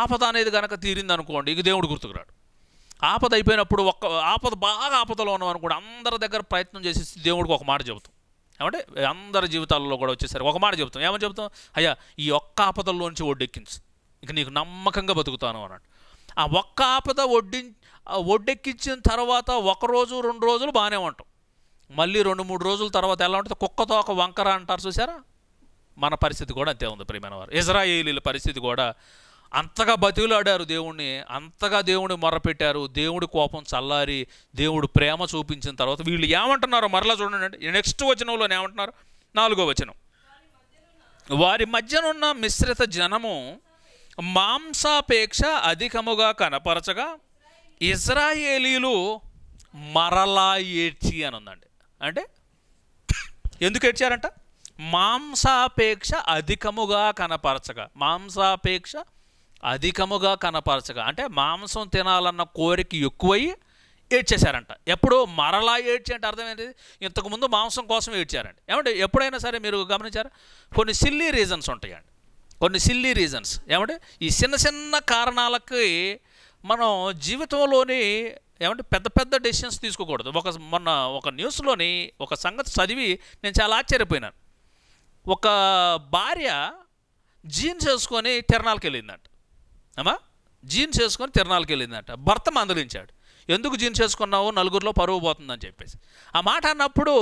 ఆపద అనేది కనుక తీరింది అనుకోండి ఇక దేవుడు గుర్తుకురాడు ఆపద అయిపోయినప్పుడు ఒక్క ఆపద బాగా ఆపదలో ఉన్నాం అనుకోండి అందరి దగ్గర ప్రయత్నం చేసేసి దేవుడికి ఒక మాట చెబుతాం ఏమంటే అందరి జీవితాల్లో కూడా వచ్చేసరికి ఒక మాట చెబుతాం ఏమని చెబుతాం అయ్యా ఈ ఒక్క ఆపదల్లోంచి ఒడ్డెక్కించు ఇక నీకు నమ్మకంగా బతుకుతాను అన్నాడు ఆ ఒక్క ఆపద ఒడ్డి ఒడ్డెక్కించిన తర్వాత ఒకరోజు రెండు రోజులు బాగానే ఉంటాం మళ్ళీ రెండు మూడు రోజుల తర్వాత ఎలా ఉంటుంది కుక్కతో ఒక వంకర అంటారు చూసారా మన పరిస్థితి కూడా అంతే ఉంది ప్రియమైన వారు ఇజ్రాయేలీల పరిస్థితి కూడా అంతగా బతికులాడారు దేవుణ్ణి అంతగా దేవుడిని మొరపెట్టారు దేవుడి కోపం చల్లారి దేవుడు ప్రేమ చూపించిన తర్వాత వీళ్ళు ఏమంటున్నారో మరలా చూడండి నెక్స్ట్ వచనంలో ఏమంటున్నారు నాలుగో వచనం వారి మధ్యనున్న మిశ్రిత జనము మాంసాపేక్ష అధికముగా కనపరచగా ఇజ్రాయేలీలు మరలా ఏడ్చి అని ఉందండి అంటే ఎందుకు ఏడ్చారంట మాంసాపేక్ష అధికముగా కనపరచగా మాంసాపేక్ష అధికముగా కనపరచగా అంటే మాంసం తినాలన్న కోరిక ఎక్కువై ఏడ్చేశారంట ఎప్పుడు మరలా ఏడ్చి అంటే అర్థం ఏంటి ఇంతకుముందు మాంసం కోసం ఏడ్చారండి ఏమంటే ఎప్పుడైనా సరే మీరు గమనించారా కొన్ని సిల్లీ రీజన్స్ ఉంటాయండి కొన్ని సిల్లీ రీజన్స్ ఏమంటే ఈ చిన్న చిన్న కారణాలకి మనం జీవితంలోని ఏమంటే పెద్ద పెద్ద డెసిషన్స్ తీసుకోకూడదు ఒక మొన్న ఒక న్యూస్లోని ఒక సంగతి చదివి నేను చాలా ఆశ్చర్యపోయినాను ఒక భార్య జీన్స్ వేసుకొని తిరణాలకు వెళ్ళిందంట అమ్మా జీన్స్ వేసుకొని తిరణాలకి వెళ్ళిందంట భర్త మందలించాడు ఎందుకు జీన్స్ వేసుకున్నావు నలుగురిలో పరువు పోతుందని చెప్పేసి ఆ మాట అన్నప్పుడు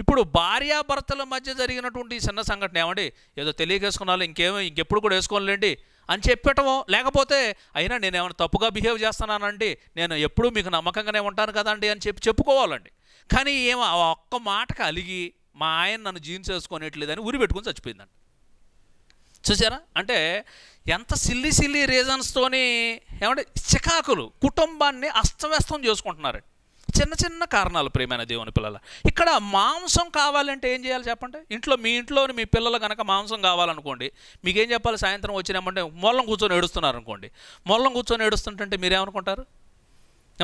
ఇప్పుడు భార్యాభర్తల మధ్య జరిగినటువంటి చిన్న సంఘటన ఏమండి ఏదో తెలియకేసుకున్నాలో ఇంకేమో ఇంకెప్పుడు కూడా వేసుకోలేండి అని చెప్పటము లేకపోతే అయినా నేను ఏమైనా తప్పుగా బిహేవ్ చేస్తున్నానండి నేను ఎప్పుడూ మీకు నమ్మకంగానే ఉంటాను కదండి అని చెప్పి చెప్పుకోవాలండి కానీ ఏమో ఆ ఒక్క మాటకు అలిగి మా ఆయన నన్ను జీన్స్ వేసుకునేట్లేదని ఉరి పెట్టుకుని చచ్చిపోయిందండి చూసారా అంటే ఎంత సిల్లి సిల్లి రీజన్స్తోని ఏమంటే చికాకులు కుటుంబాన్ని అస్తవ్యస్తం చేసుకుంటున్నారు చిన్న చిన్న కారణాలు ప్రియమైన దేవుని పిల్లల ఇక్కడ మాంసం కావాలంటే ఏం చేయాలి చెప్పండి ఇంట్లో మీ ఇంట్లో మీ పిల్లలు కనుక మాంసం కావాలనుకోండి మీకేం చెప్పాలి సాయంత్రం వచ్చినామంటే మొల్లం కూర్చొని ఏడుస్తున్నారు అనుకోండి మొల్లం కూర్చొని ఏడుస్తుంటే మీరేమనుకుంటారు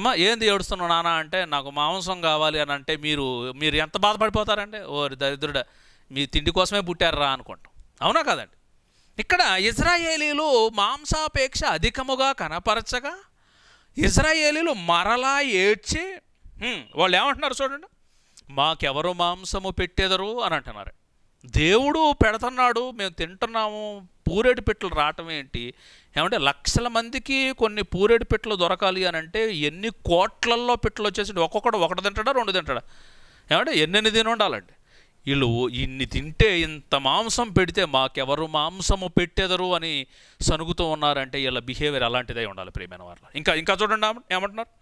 ఏమా ఏంది ఏడుస్తున్నావు నాన్న అంటే నాకు మాంసం కావాలి అని అంటే మీరు మీరు ఎంత బాధపడిపోతారంటే ఓ దరిద్రుడ మీ తిండి కోసమే పుట్టారా అనుకుంటాం అవునా కాదండి ఇక్కడ ఇజ్రాయేలీలు మాంసాపేక్ష అధికముగా కనపరచగా ఇజ్రాయేలీలు మరలా ఏడ్చి వాళ్ళు ఏమంటున్నారు చూడండి మాకెవరు మాంసము పెట్టేదరు అని అంటున్నారు దేవుడు పెడుతున్నాడు మేము తింటున్నాము పూరేడు పెట్టలు రావటం ఏంటి ఏమంటే లక్షల మందికి కొన్ని పూరేడు పెట్టలు దొరకాలి అని అంటే ఎన్ని కోట్లల్లో పెట్టలు వచ్చేసి ఒక్కొక్కడు ఒకటి తింటాడా రెండు తింటాడా ఏమంటే ఎన్నెన్ని తిని ఉండాలండి వీళ్ళు ఇన్ని తింటే ఇంత మాంసం పెడితే మాకెవరు మాంసము పెట్టెదరు అని సనుగుతూ ఉన్నారంటే వీళ్ళ బిహేవియర్ అలాంటిదే ఉండాలి ప్రేమైన వారిలో ఇంకా ఇంకా చూడండి ఏమంటున్నారు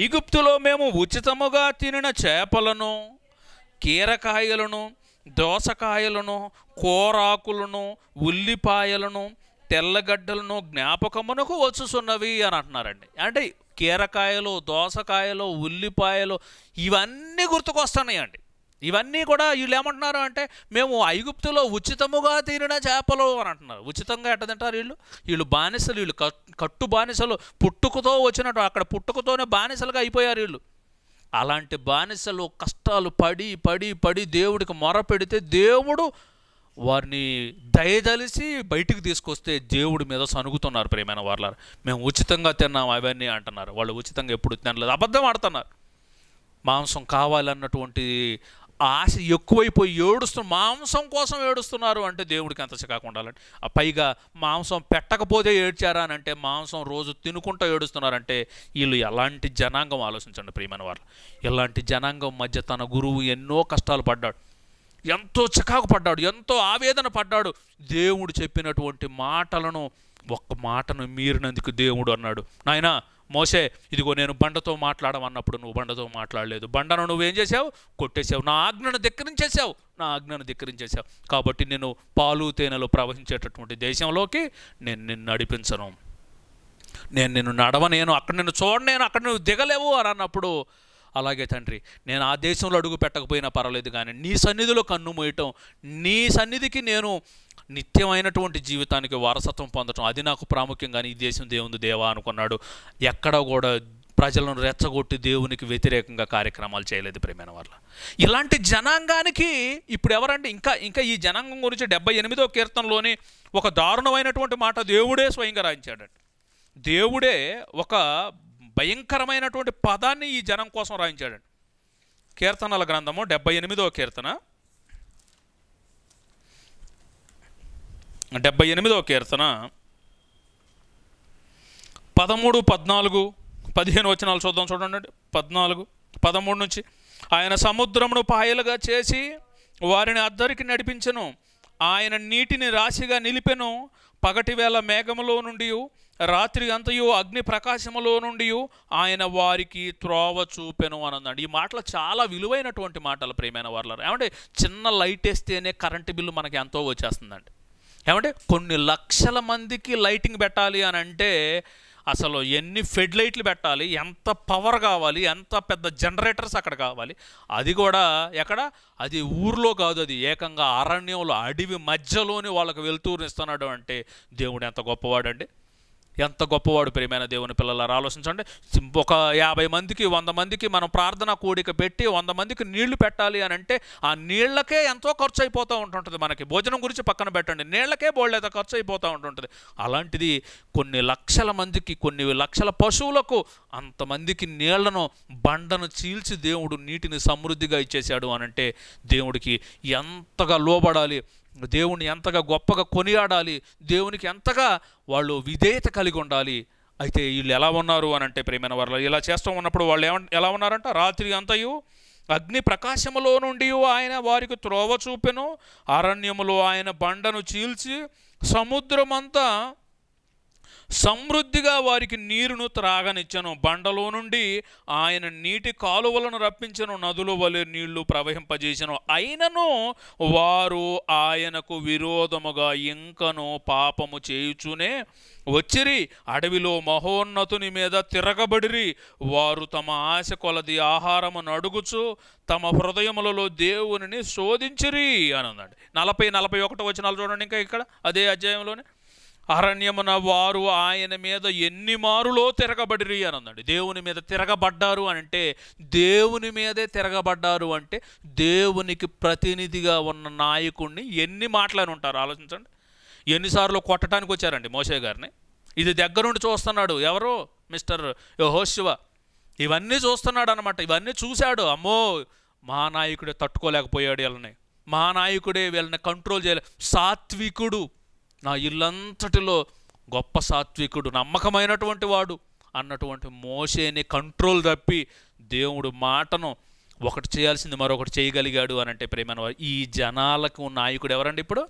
ఐగుప్తులో మేము ఉచితముగా తినిన చేపలను కీరకాయలను దోసకాయలను కూరాకులను ఉల్లిపాయలను తెల్లగడ్డలను జ్ఞాపకమునకు వచ్చుసున్నవి అని అంటున్నారండి అంటే కీరకాయలు దోసకాయలు ఉల్లిపాయలు ఇవన్నీ గుర్తుకొస్తున్నాయండి ఇవన్నీ కూడా వీళ్ళు ఏమంటున్నారు అంటే మేము ఐగుప్తులో ఉచితముగా తీరిన చేపలు అని అంటున్నారు ఉచితంగా ఎట్ట తింటారు వీళ్ళు వీళ్ళు బానిసలు వీళ్ళు కట్టు బానిసలు పుట్టుకతో వచ్చినట్టు అక్కడ పుట్టుకతోనే బానిసలుగా అయిపోయారు వీళ్ళు అలాంటి బానిసలు కష్టాలు పడి పడి పడి దేవుడికి మొర పెడితే దేవుడు వారిని దయదలిసి బయటికి తీసుకొస్తే దేవుడి మీద సనుగుతున్నారు ప్రేమైన వాళ్ళ మేము ఉచితంగా తిన్నాం అవన్నీ అంటున్నారు వాళ్ళు ఉచితంగా ఎప్పుడు తినలేదు అబద్ధం ఆడుతున్నారు మాంసం కావాలన్నటువంటి ఆశ ఎక్కువైపోయి ఏడుస్తున్న మాంసం కోసం ఏడుస్తున్నారు అంటే దేవుడికి అంత చికాకు ఉండాలంటే పైగా మాంసం పెట్టకపోతే ఏడ్చారా అని అంటే మాంసం రోజు తినుకుంటూ ఏడుస్తున్నారంటే వీళ్ళు ఎలాంటి జనాంగం ఆలోచించండి ప్రియమైన వాళ్ళు ఎలాంటి జనాంగం మధ్య తన గురువు ఎన్నో కష్టాలు పడ్డాడు ఎంతో చికాకు పడ్డాడు ఎంతో ఆవేదన పడ్డాడు దేవుడు చెప్పినటువంటి మాటలను ఒక్క మాటను మీరినందుకు దేవుడు అన్నాడు నాయనా మోసే ఇదిగో నేను బండతో మాట్లాడమన్నప్పుడు నువ్వు బండతో మాట్లాడలేదు బండను నువ్వేం చేసావు కొట్టేశావు నా ఆజ్ఞను ధిక్కరించేసావు నా ఆజ్ఞను ధిక్కరించేసావు కాబట్టి నేను పాలు తేనెలు ప్రవహించేటటువంటి దేశంలోకి నేను నిన్ను నడిపించను నేను నిన్ను నడవనేను అక్కడ నిన్ను చూడనేను అక్కడ నువ్వు దిగలేవు అని అన్నప్పుడు అలాగే తండ్రి నేను ఆ దేశంలో అడుగు పెట్టకపోయినా పర్వాలేదు కానీ నీ సన్నిధిలో కన్ను మోయటం నీ సన్నిధికి నేను నిత్యమైనటువంటి జీవితానికి వారసత్వం పొందటం అది నాకు ప్రాముఖ్యంగా ఈ దేశం దేవుంది దేవా అనుకున్నాడు ఎక్కడ కూడా ప్రజలను రెచ్చగొట్టి దేవునికి వ్యతిరేకంగా కార్యక్రమాలు చేయలేదు ప్రేమైన వాళ్ళ ఇలాంటి జనాంగానికి ఇప్పుడు ఎవరంటే ఇంకా ఇంకా ఈ జనాంగం గురించి డెబ్బై ఎనిమిదో కీర్తనలోని ఒక దారుణమైనటువంటి మాట దేవుడే స్వయంగా రాయించాడట దేవుడే ఒక భయంకరమైనటువంటి పదాన్ని ఈ జనం కోసం రాయించాడండి కీర్తనల గ్రంథము డెబ్బై ఎనిమిదో కీర్తన డెబ్బై ఎనిమిదవ కీర్తన పదమూడు పద్నాలుగు పదిహేను వచనాలు చూద్దాం చూడండి పద్నాలుగు పదమూడు నుంచి ఆయన సముద్రమును పాయలుగా చేసి వారిని అద్దరికి నడిపించను ఆయన నీటిని రాశిగా నిలిపెను పగటివేళ మేఘములో నుండి రాత్రి అంతయు అగ్ని ప్రకాశములో నుండి ఆయన వారికి త్రోవ చూపెను అని ఈ మాటలు చాలా విలువైనటువంటి మాటలు ప్రేమైన వారు ఏమంటే చిన్న లైట్ వేస్తేనే కరెంటు బిల్లు మనకి ఎంతో వచ్చేస్తుందండి ఏమంటే కొన్ని లక్షల మందికి లైటింగ్ పెట్టాలి అని అంటే అసలు ఎన్ని ఫెడ్ లైట్లు పెట్టాలి ఎంత పవర్ కావాలి ఎంత పెద్ద జనరేటర్స్ అక్కడ కావాలి అది కూడా ఎక్కడ అది ఊర్లో కాదు అది ఏకంగా అరణ్యంలో అడవి మధ్యలోని వాళ్ళకి వెళ్తూరునిస్తున్నాడు అంటే దేవుడు ఎంత గొప్పవాడు అండి ఎంత గొప్పవాడు ప్రియమైన దేవుని పిల్లలారా ఆలోచించండి ఒక యాభై మందికి వంద మందికి మనం ప్రార్థన కూడిక పెట్టి వంద మందికి నీళ్లు పెట్టాలి అని అంటే ఆ నీళ్లకే ఎంతో ఖర్చు అయిపోతూ ఉంటుంటుంది మనకి భోజనం గురించి పక్కన పెట్టండి నీళ్లకే బోళ్ళేత ఖర్చు అయిపోతూ ఉంటుంటుంది అలాంటిది కొన్ని లక్షల మందికి కొన్ని లక్షల పశువులకు అంతమందికి నీళ్లను బండను చీల్చి దేవుడు నీటిని సమృద్ధిగా ఇచ్చేశాడు అనంటే దేవుడికి ఎంతగా లోబడాలి దేవుణ్ణి ఎంతగా గొప్పగా కొనియాడాలి దేవునికి ఎంతగా వాళ్ళు విధేయత కలిగి ఉండాలి అయితే వీళ్ళు ఎలా ఉన్నారు అని అంటే ప్రేమైన వారు ఇలా చేస్తూ ఉన్నప్పుడు వాళ్ళు ఏమ ఎలా ఉన్నారంట రాత్రి అంతయు అగ్ని ప్రకాశములో నుండి ఆయన వారికి త్రోవ చూపెను అరణ్యములో ఆయన బండను చీల్చి సముద్రమంతా సమృద్ధిగా వారికి నీరును త్రాగనిచ్చను బండలో నుండి ఆయన నీటి కాలువలను రప్పించను నదుల వలె నీళ్లు ప్రవహింపజేసను అయినను వారు ఆయనకు విరోధముగా ఇంకను పాపము చేయుచునే వచ్చిరి అడవిలో మహోన్నతుని మీద తిరగబడిరి వారు తమ ఆశ కొలది ఆహారము నడుగుచు తమ హృదయములలో దేవునిని శోధించిరి అని ఉందండి నలభై నలభై ఒకటి వచ్చినాలు చూడండి ఇంకా ఇక్కడ అదే అధ్యాయంలోనే అరణ్యమున వారు ఆయన మీద ఎన్ని మారులో తిరగబడిరి అని అన్నాడు దేవుని మీద తిరగబడ్డారు అంటే దేవుని మీదే తిరగబడ్డారు అంటే దేవునికి ప్రతినిధిగా ఉన్న నాయకుడిని ఎన్ని అని ఉంటారు ఆలోచించండి ఎన్నిసార్లు కొట్టడానికి వచ్చారండి మోసే గారిని ఇది దగ్గరుండి చూస్తున్నాడు ఎవరు మిస్టర్ యహోశివ ఇవన్నీ చూస్తున్నాడు అనమాట ఇవన్నీ చూశాడు అమ్మో నాయకుడే తట్టుకోలేకపోయాడు వీళ్ళని మా నాయకుడే వీళ్ళని కంట్రోల్ చేయలే సాత్వికుడు నా ఇల్లంతటిలో గొప్ప సాత్వికుడు నమ్మకమైనటువంటి వాడు అన్నటువంటి మోసేని కంట్రోల్ తప్పి దేవుడు మాటను ఒకటి చేయాల్సింది మరొకటి చేయగలిగాడు అని అంటే ప్రేమ ఈ జనాలకు నాయకుడు ఎవరండి ఇప్పుడు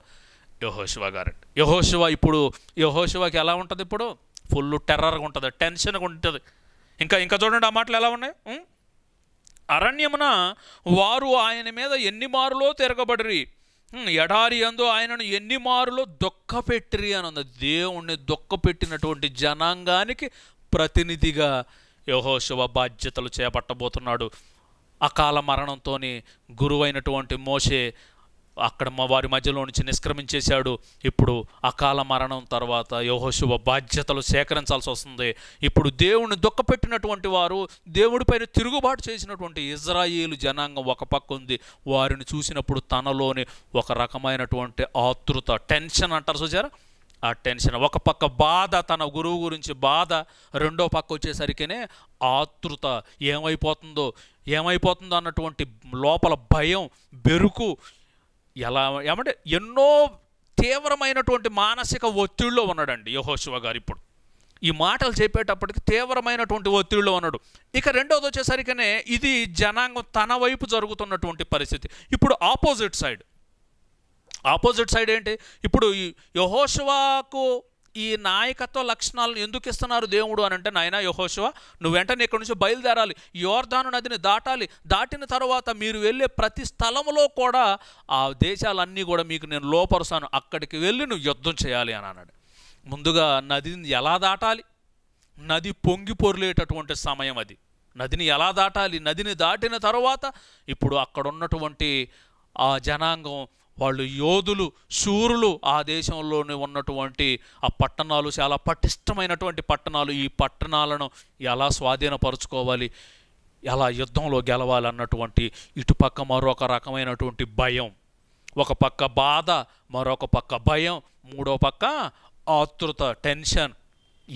యహోశివ గారండి యహోశివ ఇప్పుడు యహోశివకి ఎలా ఉంటుంది ఇప్పుడు ఫుల్ టెర్రర్గా ఉంటుంది టెన్షన్గా ఉంటుంది ఇంకా ఇంకా చూడండి ఆ మాటలు ఎలా ఉన్నాయి అరణ్యమున వారు ఆయన మీద ఎన్ని మారులో తిరగబడిరి ఎడారి అందు ఆయనను ఎన్ని మారులో పెట్టిరి అని ఉంది దేవుణ్ణి పెట్టినటువంటి జనాంగానికి ప్రతినిధిగా యహోశివ బాధ్యతలు చేపట్టబోతున్నాడు అకాల మరణంతో గురువైనటువంటి మోషే అక్కడ వారి మధ్యలో నుంచి నిష్క్రమించేశాడు ఇప్పుడు అకాల మరణం తర్వాత యోహశుభ బాధ్యతలు సేకరించాల్సి వస్తుంది ఇప్పుడు దేవుణ్ణి దుఃఖపెట్టినటువంటి వారు దేవుడిపైన తిరుగుబాటు చేసినటువంటి ఇజ్రాయేలు జనాంగం ఒక పక్క ఉంది వారిని చూసినప్పుడు తనలోని ఒక రకమైనటువంటి ఆతృత టెన్షన్ అంటారు చూసారా ఆ టెన్షన్ ఒక పక్క బాధ తన గురువు గురించి బాధ రెండో పక్క వచ్చేసరికినే ఆతృత ఏమైపోతుందో ఏమైపోతుందో అన్నటువంటి లోపల భయం బెరుకు ఎలా ఏమంటే ఎన్నో తీవ్రమైనటువంటి మానసిక ఒత్తిడిలో ఉన్నాడండి యహోశివ గారు ఇప్పుడు ఈ మాటలు చెప్పేటప్పటికి తీవ్రమైనటువంటి ఒత్తిడిలో ఉన్నాడు ఇక రెండోది వచ్చేసరికనే ఇది జనాంగం తన వైపు జరుగుతున్నటువంటి పరిస్థితి ఇప్పుడు ఆపోజిట్ సైడ్ ఆపోజిట్ సైడ్ ఏంటి ఇప్పుడు యహోశివాకు ఈ నాయకత్వ లక్షణాలను ఎందుకు ఇస్తున్నారు దేవుడు అని అంటే నాయన యహోశివ నువ్వు వెంటనే ఇక్కడి నుంచి బయలుదేరాలి యోర్ధాను నదిని దాటాలి దాటిన తర్వాత మీరు వెళ్ళే ప్రతి స్థలంలో కూడా ఆ దేశాలన్నీ కూడా మీకు నేను లోపరుస్తాను అక్కడికి వెళ్ళి నువ్వు యుద్ధం చేయాలి అని అన్నాడు ముందుగా నదిని ఎలా దాటాలి నది పొంగి పొరలేటటువంటి సమయం అది నదిని ఎలా దాటాలి నదిని దాటిన తర్వాత ఇప్పుడు అక్కడ ఉన్నటువంటి ఆ జనాంగం వాళ్ళు యోధులు శూరులు ఆ దేశంలోనే ఉన్నటువంటి ఆ పట్టణాలు చాలా పటిష్టమైనటువంటి పట్టణాలు ఈ పట్టణాలను ఎలా స్వాధీనపరచుకోవాలి ఎలా యుద్ధంలో గెలవాలన్నటువంటి ఇటుపక్క మరొక రకమైనటువంటి భయం ఒక పక్క బాధ మరొక పక్క భయం మూడో పక్క ఆతృత టెన్షన్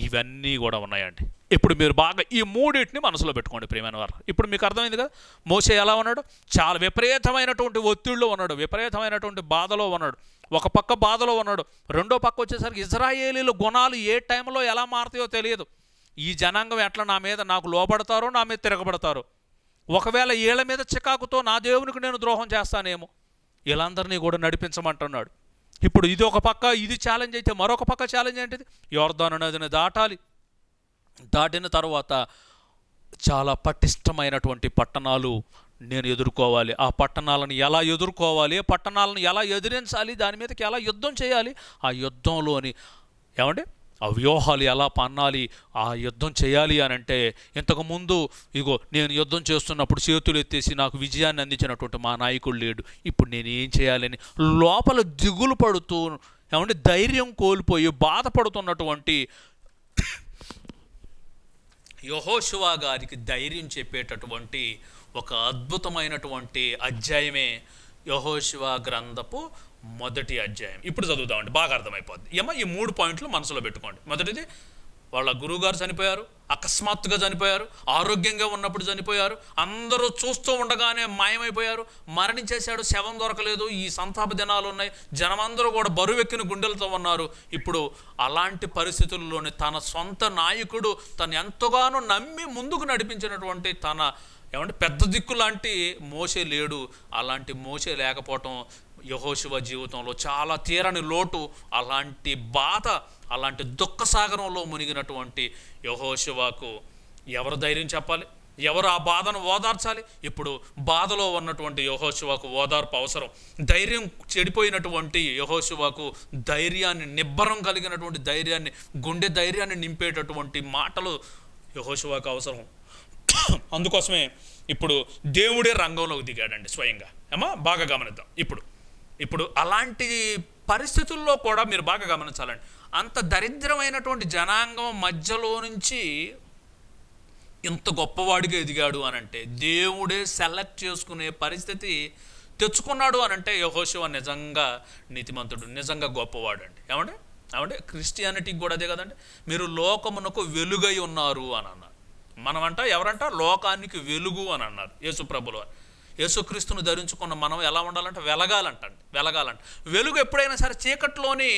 ఇవన్నీ కూడా ఉన్నాయండి ఇప్పుడు మీరు బాగా ఈ మూడింటిని మనసులో పెట్టుకోండి ప్రియమైన వారు ఇప్పుడు మీకు అర్థమైంది కదా మోసే ఎలా ఉన్నాడు చాలా విపరీతమైనటువంటి ఒత్తిడిలో ఉన్నాడు విపరీతమైనటువంటి బాధలో ఉన్నాడు ఒక పక్క బాధలో ఉన్నాడు రెండో పక్క వచ్చేసరికి ఇజ్రాయేలీల గుణాలు ఏ టైంలో ఎలా మారుతాయో తెలియదు ఈ జనాంగం ఎట్లా నా మీద నాకు లోపడతారో నా మీద తిరగబడతారో ఒకవేళ ఏళ్ళ మీద చికాకుతో నా దేవునికి నేను ద్రోహం చేస్తానేమో వీళ్ళందరినీ కూడా నడిపించమంటున్నాడు ఇప్పుడు ఇది ఒక పక్క ఇది ఛాలెంజ్ అయితే మరొక పక్క ఛాలెంజ్ ఏంటిది యోర్ధాను నదిని దాటాలి దాటిన తర్వాత చాలా పటిష్టమైనటువంటి పట్టణాలు నేను ఎదుర్కోవాలి ఆ పట్టణాలను ఎలా ఎదుర్కోవాలి పట్టణాలను ఎలా ఎదిరించాలి దాని మీదకి ఎలా యుద్ధం చేయాలి ఆ యుద్ధంలోని ఏమండి ఆ వ్యూహాలు ఎలా పన్నాలి ఆ యుద్ధం చేయాలి అని అంటే ఇంతకుముందు ఇగో నేను యుద్ధం చేస్తున్నప్పుడు చేతులు ఎత్తేసి నాకు విజయాన్ని అందించినటువంటి మా నాయకుడు లేడు ఇప్పుడు నేను ఏం చేయాలని లోపల దిగులు పడుతూ ఏమంటే ధైర్యం కోల్పోయి బాధపడుతున్నటువంటి యహోశివా గారికి ధైర్యం చెప్పేటటువంటి ఒక అద్భుతమైనటువంటి అధ్యాయమే యహోశివా గ్రంథపు మొదటి అధ్యాయం ఇప్పుడు చదువుదామండి బాగా అర్థమైపోద్ది ఏమో ఈ మూడు పాయింట్లు మనసులో పెట్టుకోండి మొదటిది వాళ్ళ గురువుగారు చనిపోయారు అకస్మాత్తుగా చనిపోయారు ఆరోగ్యంగా ఉన్నప్పుడు చనిపోయారు అందరూ చూస్తూ ఉండగానే మాయమైపోయారు మరణించేశాడు శవం దొరకలేదు ఈ సంతాప దినాలు ఉన్నాయి జనమందరూ కూడా బరువెక్కిన గుండెలతో ఉన్నారు ఇప్పుడు అలాంటి పరిస్థితుల్లోని తన సొంత నాయకుడు తను ఎంతగానో నమ్మి ముందుకు నడిపించినటువంటి తన ఏమంటే పెద్ద దిక్కు లాంటి మోసే లేడు అలాంటి మోసే లేకపోవటం యహోశివ జీవితంలో చాలా తీరని లోటు అలాంటి బాధ అలాంటి దుఃఖ సాగరంలో మునిగినటువంటి యహోశివకు ఎవరు ధైర్యం చెప్పాలి ఎవరు ఆ బాధను ఓదార్చాలి ఇప్పుడు బాధలో ఉన్నటువంటి యహోశివకు ఓదార్పు అవసరం ధైర్యం చెడిపోయినటువంటి యహోశివకు ధైర్యాన్ని నిబ్బరం కలిగినటువంటి ధైర్యాన్ని గుండె ధైర్యాన్ని నింపేటటువంటి మాటలు యహోశివకు అవసరం అందుకోసమే ఇప్పుడు దేవుడే రంగంలోకి దిగాడండి స్వయంగా ఏమా బాగా గమనిద్దాం ఇప్పుడు ఇప్పుడు అలాంటి పరిస్థితుల్లో కూడా మీరు బాగా గమనించాలండి అంత దరిద్రమైనటువంటి జనాంగం మధ్యలో నుంచి ఇంత గొప్పవాడిగా ఎదిగాడు అనంటే దేవుడే సెలెక్ట్ చేసుకునే పరిస్థితి తెచ్చుకున్నాడు అనంటే యహోశివ నిజంగా నీతిమంతుడు నిజంగా గొప్పవాడు అండి ఏమంటే ఏమంటే క్రిస్టియానిటీకి కూడా అదే కదండి మీరు లోకమునకు వెలుగై ఉన్నారు అని అన్నారు మనమంట ఎవరంట లోకానికి వెలుగు అని అన్నారు యేసుప్రభులు అని యేసుక్రీస్తును ధరించుకున్న మనం ఎలా ఉండాలంటే వెలగాలంటండి వెలగాలంట వెలుగు ఎప్పుడైనా సరే చీకట్లోని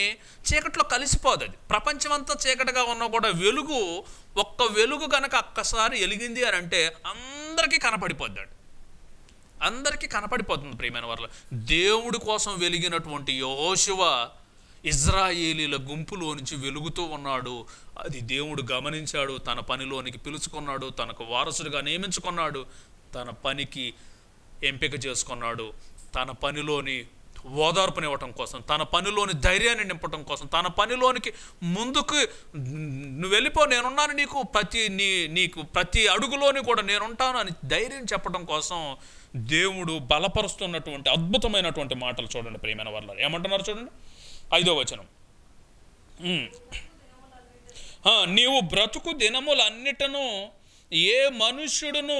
చీకట్లో కలిసిపోదు అది ప్రపంచమంతా చీకటిగా ఉన్నా కూడా వెలుగు ఒక్క వెలుగు కనుక ఒక్కసారి వెలిగింది అని అంటే అందరికీ కనపడిపోద్దాడు అందరికీ కనపడిపోతుంది ప్రియమైన వారిలో దేవుడి కోసం వెలిగినటువంటి యోశువ ఇజ్రాయేలీల గుంపులో నుంచి వెలుగుతూ ఉన్నాడు అది దేవుడు గమనించాడు తన పనిలోనికి పిలుచుకున్నాడు తనకు వారసుడిగా నియమించుకున్నాడు తన పనికి ఎంపిక చేసుకున్నాడు తన పనిలోని ఓదార్పునివ్వటం కోసం తన పనిలోని ధైర్యాన్ని నింపటం కోసం తన పనిలోనికి ముందుకు నువ్వు వెళ్ళిపో నేనున్నాను నీకు ప్రతి నీ నీకు ప్రతి అడుగులోని కూడా నేనుంటాను అని ధైర్యం చెప్పడం కోసం దేవుడు బలపరుస్తున్నటువంటి అద్భుతమైనటువంటి మాటలు చూడండి ప్రియమైన వర్ల ఏమంటున్నారు చూడండి ఐదో వచనం నీవు బ్రతుకు దినములన్నిటను ఏ మనుష్యుడును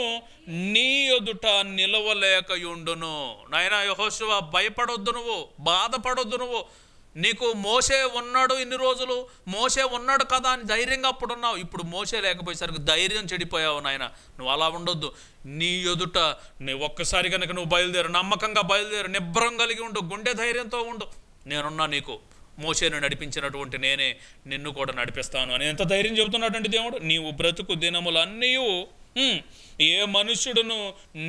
నీ ఎదుట నిలవలేకయుండును నాయన యహోశివ భయపడొద్దు నువ్వు బాధపడొద్దు నువ్వు నీకు మోసే ఉన్నాడు ఇన్ని రోజులు మోసే ఉన్నాడు కదా అని ధైర్యంగా అప్పుడున్నావు ఇప్పుడు మోసే లేకపోయేసరికి ధైర్యం చెడిపోయావు నాయన నువ్వు అలా ఉండొద్దు నీ ఎదుట నీ ఒక్కసారి కనుక నువ్వు బయలుదేరు నమ్మకంగా బయలుదేరు నిబ్రం కలిగి ఉండు గుండె ధైర్యంతో ఉండు నేనున్నా నీకు మోసేను నడిపించినటువంటి నేనే నిన్ను కూడా నడిపిస్తాను అని ఎంత ధైర్యం చెబుతున్నాడండి దేవుడు నీవు బ్రతుకు దినములన్నీ ఏ మనుష్యుడును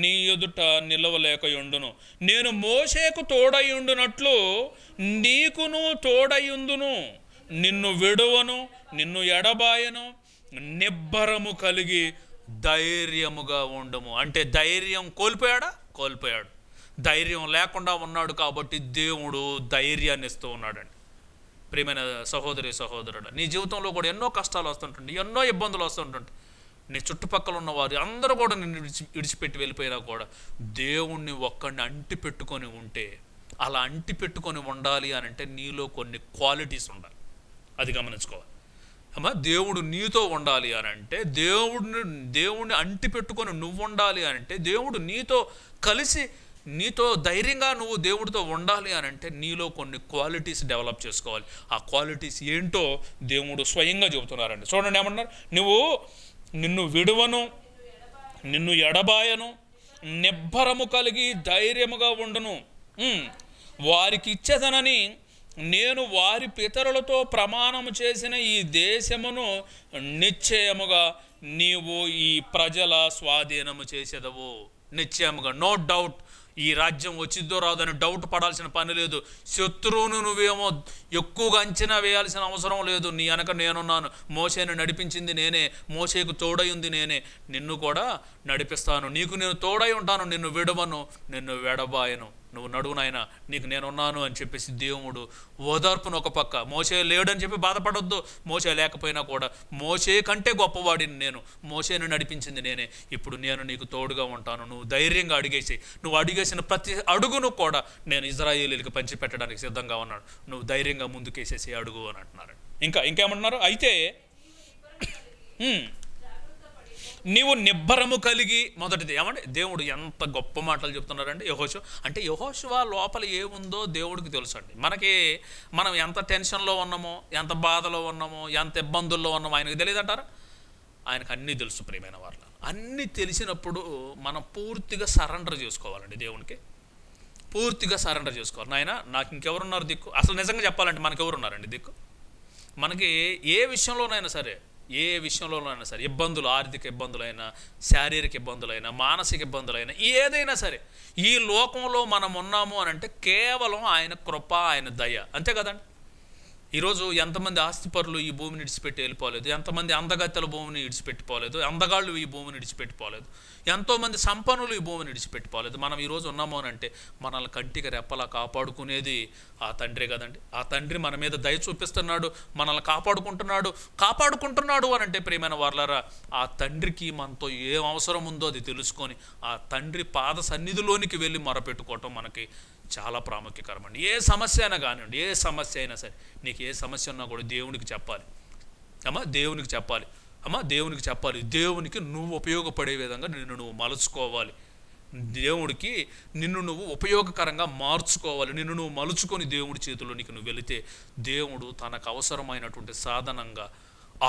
నీ ఎదుట నిలవలేకయుండును నేను మోసేకు తోడయుండునట్లు నీకును తోడయుందును నిన్ను విడువను నిన్ను ఎడబాయను నిబ్బరము కలిగి ధైర్యముగా ఉండము అంటే ధైర్యం కోల్పోయాడా కోల్పోయాడు ధైర్యం లేకుండా ఉన్నాడు కాబట్టి దేవుడు ధైర్యాన్ని ఇస్తూ ఉన్నాడండి ప్రియమైన సహోదరి సహోదరుడు నీ జీవితంలో కూడా ఎన్నో కష్టాలు వస్తుంటుంది ఎన్నో ఇబ్బందులు వస్తుంటుంది నీ చుట్టుపక్కల ఉన్న వారు అందరూ కూడా నిన్ను విడిచి విడిచిపెట్టి వెళ్ళిపోయినా కూడా దేవుణ్ణి ఒక్కడిని అంటి పెట్టుకొని ఉంటే అలా అంటి పెట్టుకొని ఉండాలి అని అంటే నీలో కొన్ని క్వాలిటీస్ ఉండాలి అది గమనించుకోవాలి అమ్మా దేవుడు నీతో ఉండాలి అని అంటే దేవుడిని దేవుణ్ణి అంటి పెట్టుకొని నువ్వు ఉండాలి అని అంటే దేవుడు నీతో కలిసి నీతో ధైర్యంగా నువ్వు దేవుడితో ఉండాలి అని అంటే నీలో కొన్ని క్వాలిటీస్ డెవలప్ చేసుకోవాలి ఆ క్వాలిటీస్ ఏంటో దేవుడు స్వయంగా చెబుతున్నారండి చూడండి ఏమన్నారు నువ్వు నిన్ను విడువను నిన్ను ఎడబాయను నిబ్బరము కలిగి ధైర్యముగా ఉండను వారికి ఇచ్చేదనని నేను వారి పితరులతో ప్రమాణము చేసిన ఈ దేశమును నిశ్చయముగా నీవు ఈ ప్రజల స్వాధీనము చేసేదవు నిశ్చయముగా నో డౌట్ ఈ రాజ్యం వచ్చిందో రాదని డౌట్ పడాల్సిన పని లేదు శత్రువును నువ్వేమో ఎక్కువగా అంచనా వేయాల్సిన అవసరం లేదు నీ అనక నేనున్నాను మోసేను నడిపించింది నేనే మోసేకు తోడై ఉంది నేనే నిన్ను కూడా నడిపిస్తాను నీకు నేను తోడై ఉంటాను నిన్ను విడవను నిన్ను వెడబాయను నువ్వు నడువు నాయన నీకు నేనున్నాను అని చెప్పేసి దేవుడు ఓదార్పును ఒక పక్క మోసే లేడని చెప్పి బాధపడొద్దు మోసే లేకపోయినా కూడా మోసే కంటే గొప్పవాడిని నేను మోసేను నడిపించింది నేనే ఇప్పుడు నేను నీకు తోడుగా ఉంటాను నువ్వు ధైర్యంగా అడిగేసి నువ్వు అడిగేసిన ప్రతి అడుగును కూడా నేను పంచి పంచిపెట్టడానికి సిద్ధంగా ఉన్నాడు నువ్వు ధైర్యంగా ముందుకేసేసి అడుగు అని అంటున్నారు ఇంకా ఇంకేమంటున్నారు అయితే నీవు నిబ్బరము కలిగి మొదటిది ఏమంటే దేవుడు ఎంత గొప్ప మాటలు చెప్తున్నారండి యహోశివ అంటే యహోశివ లోపల ఏముందో దేవుడికి అండి మనకి మనం ఎంత టెన్షన్లో ఉన్నామో ఎంత బాధలో ఉన్నామో ఎంత ఇబ్బందుల్లో ఉన్నామో ఆయనకు తెలియదంటారా ఆయనకు అన్నీ తెలుసు ప్రియమైన వాళ్ళ అన్నీ తెలిసినప్పుడు మనం పూర్తిగా సరెండర్ చేసుకోవాలండి దేవునికి పూర్తిగా సరెండర్ చేసుకోవాలి నాయన నాకు ఇంకెవరున్నారు దిక్కు అసలు నిజంగా చెప్పాలంటే మనకెవరున్నారండి దిక్కు మనకి ఏ విషయంలోనైనా సరే ఏ విషయంలోనైనా సరే ఇబ్బందులు ఆర్థిక ఇబ్బందులైనా శారీరక ఇబ్బందులైనా మానసిక ఇబ్బందులైనా ఏదైనా సరే ఈ లోకంలో మనం ఉన్నాము అని అంటే కేవలం ఆయన కృప ఆయన దయ అంతే కదండి ఈరోజు ఎంతమంది ఆస్తిపరులు ఈ భూమిని విడిచిపెట్టి వెళ్ళిపోలేదు ఎంతమంది అందగత్తెల భూమిని విడిచిపెట్టిపోలేదు అందగాళ్ళు ఈ భూమిని విడిచిపెట్టిపోలేదు ఎంతోమంది సంపన్నులు ఈ భూమిని విడిచిపెట్టుకోలేదు మనం ఈరోజు ఉన్నాము అని అంటే మనల్ని కంటికి రెప్పలా కాపాడుకునేది ఆ తండ్రి కదండి ఆ తండ్రి మన మీద దయ చూపిస్తున్నాడు మనల్ని కాపాడుకుంటున్నాడు కాపాడుకుంటున్నాడు అని అంటే ప్రియమైన వాళ్ళరా ఆ తండ్రికి మనతో ఏం అవసరం ఉందో అది తెలుసుకొని ఆ తండ్రి పాద సన్నిధిలోనికి వెళ్ళి మొరపెట్టుకోవటం మనకి చాలా ప్రాముఖ్యకరమండి ఏ సమస్య అయినా కానివ్వండి ఏ సమస్య అయినా సరే నీకు ఏ సమస్య ఉన్నా కూడా దేవునికి చెప్పాలి అమ్మా దేవునికి చెప్పాలి అమ్మ దేవునికి చెప్పాలి దేవునికి నువ్వు ఉపయోగపడే విధంగా నిన్ను నువ్వు మలుచుకోవాలి దేవుడికి నిన్ను నువ్వు ఉపయోగకరంగా మార్చుకోవాలి నిన్ను నువ్వు మలుచుకొని దేవుడి చేతిలోనికి నువ్వు వెళితే దేవుడు తనకు అవసరమైనటువంటి సాధనంగా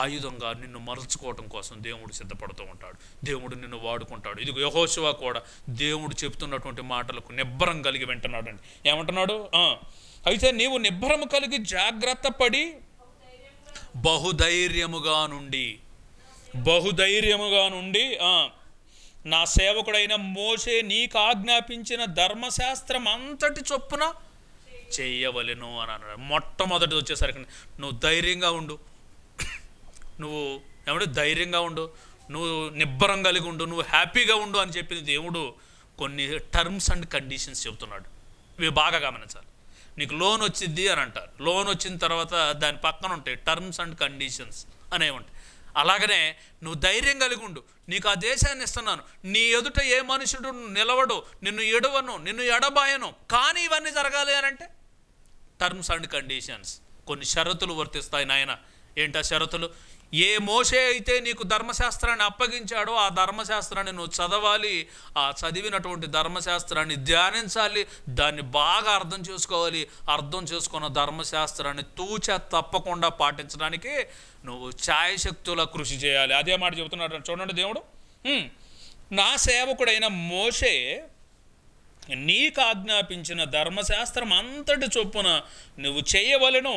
ఆయుధంగా నిన్ను మరల్చుకోవటం కోసం దేవుడు సిద్ధపడుతూ ఉంటాడు దేవుడు నిన్ను వాడుకుంటాడు ఇది యహోశివ కూడా దేవుడు చెప్తున్నటువంటి మాటలకు నిబ్బరం కలిగి వింటున్నాడని ఏమంటున్నాడు అయితే నీవు నిబ్బరము కలిగి జాగ్రత్త పడి బహుధైర్యముగా నుండి బహుధైర్యముగా నుండి నా సేవకుడైన మోసే నీకు ఆజ్ఞాపించిన ధర్మశాస్త్రం అంతటి చొప్పున చేయవలను అని అన్నాడు మొట్టమొదటిది వచ్చేసరికి నువ్వు ధైర్యంగా ఉండు నువ్వు ఏమంటే ధైర్యంగా ఉండు నువ్వు నిబ్బరం కలిగి ఉండు నువ్వు హ్యాపీగా ఉండు అని చెప్పింది దేవుడు కొన్ని టర్మ్స్ అండ్ కండిషన్స్ చెబుతున్నాడు ఇవి బాగా గమనించాలి నీకు లోన్ వచ్చింది అని అంటారు లోన్ వచ్చిన తర్వాత దాని పక్కన ఉంటాయి టర్మ్స్ అండ్ కండిషన్స్ అనేవి ఉంటాయి అలాగనే నువ్వు ధైర్యం కలిగి ఉండు నీకు ఆ దేశాన్ని ఇస్తున్నాను నీ ఎదుట ఏ మనుషుడు నిలవడు నిన్ను ఎడవను నిన్ను ఎడబాయను కానీ ఇవన్నీ జరగాలి అని అంటే టర్మ్స్ అండ్ కండిషన్స్ కొన్ని షరతులు వర్తిస్తాయి నాయన ఏంటా షరతులు ఏ మోసే అయితే నీకు ధర్మశాస్త్రాన్ని అప్పగించాడో ఆ ధర్మశాస్త్రాన్ని నువ్వు చదవాలి ఆ చదివినటువంటి ధర్మశాస్త్రాన్ని ధ్యానించాలి దాన్ని బాగా అర్థం చేసుకోవాలి అర్థం చేసుకున్న ధర్మశాస్త్రాన్ని తూచ తప్పకుండా పాటించడానికి నువ్వు ఛాయశక్తుల కృషి చేయాలి అదే మాట చెబుతున్నాడు చూడండి దేవుడు నా సేవకుడైన మోషే నీకు ఆజ్ఞాపించిన ధర్మశాస్త్రం అంతటి చొప్పున నువ్వు చేయవలను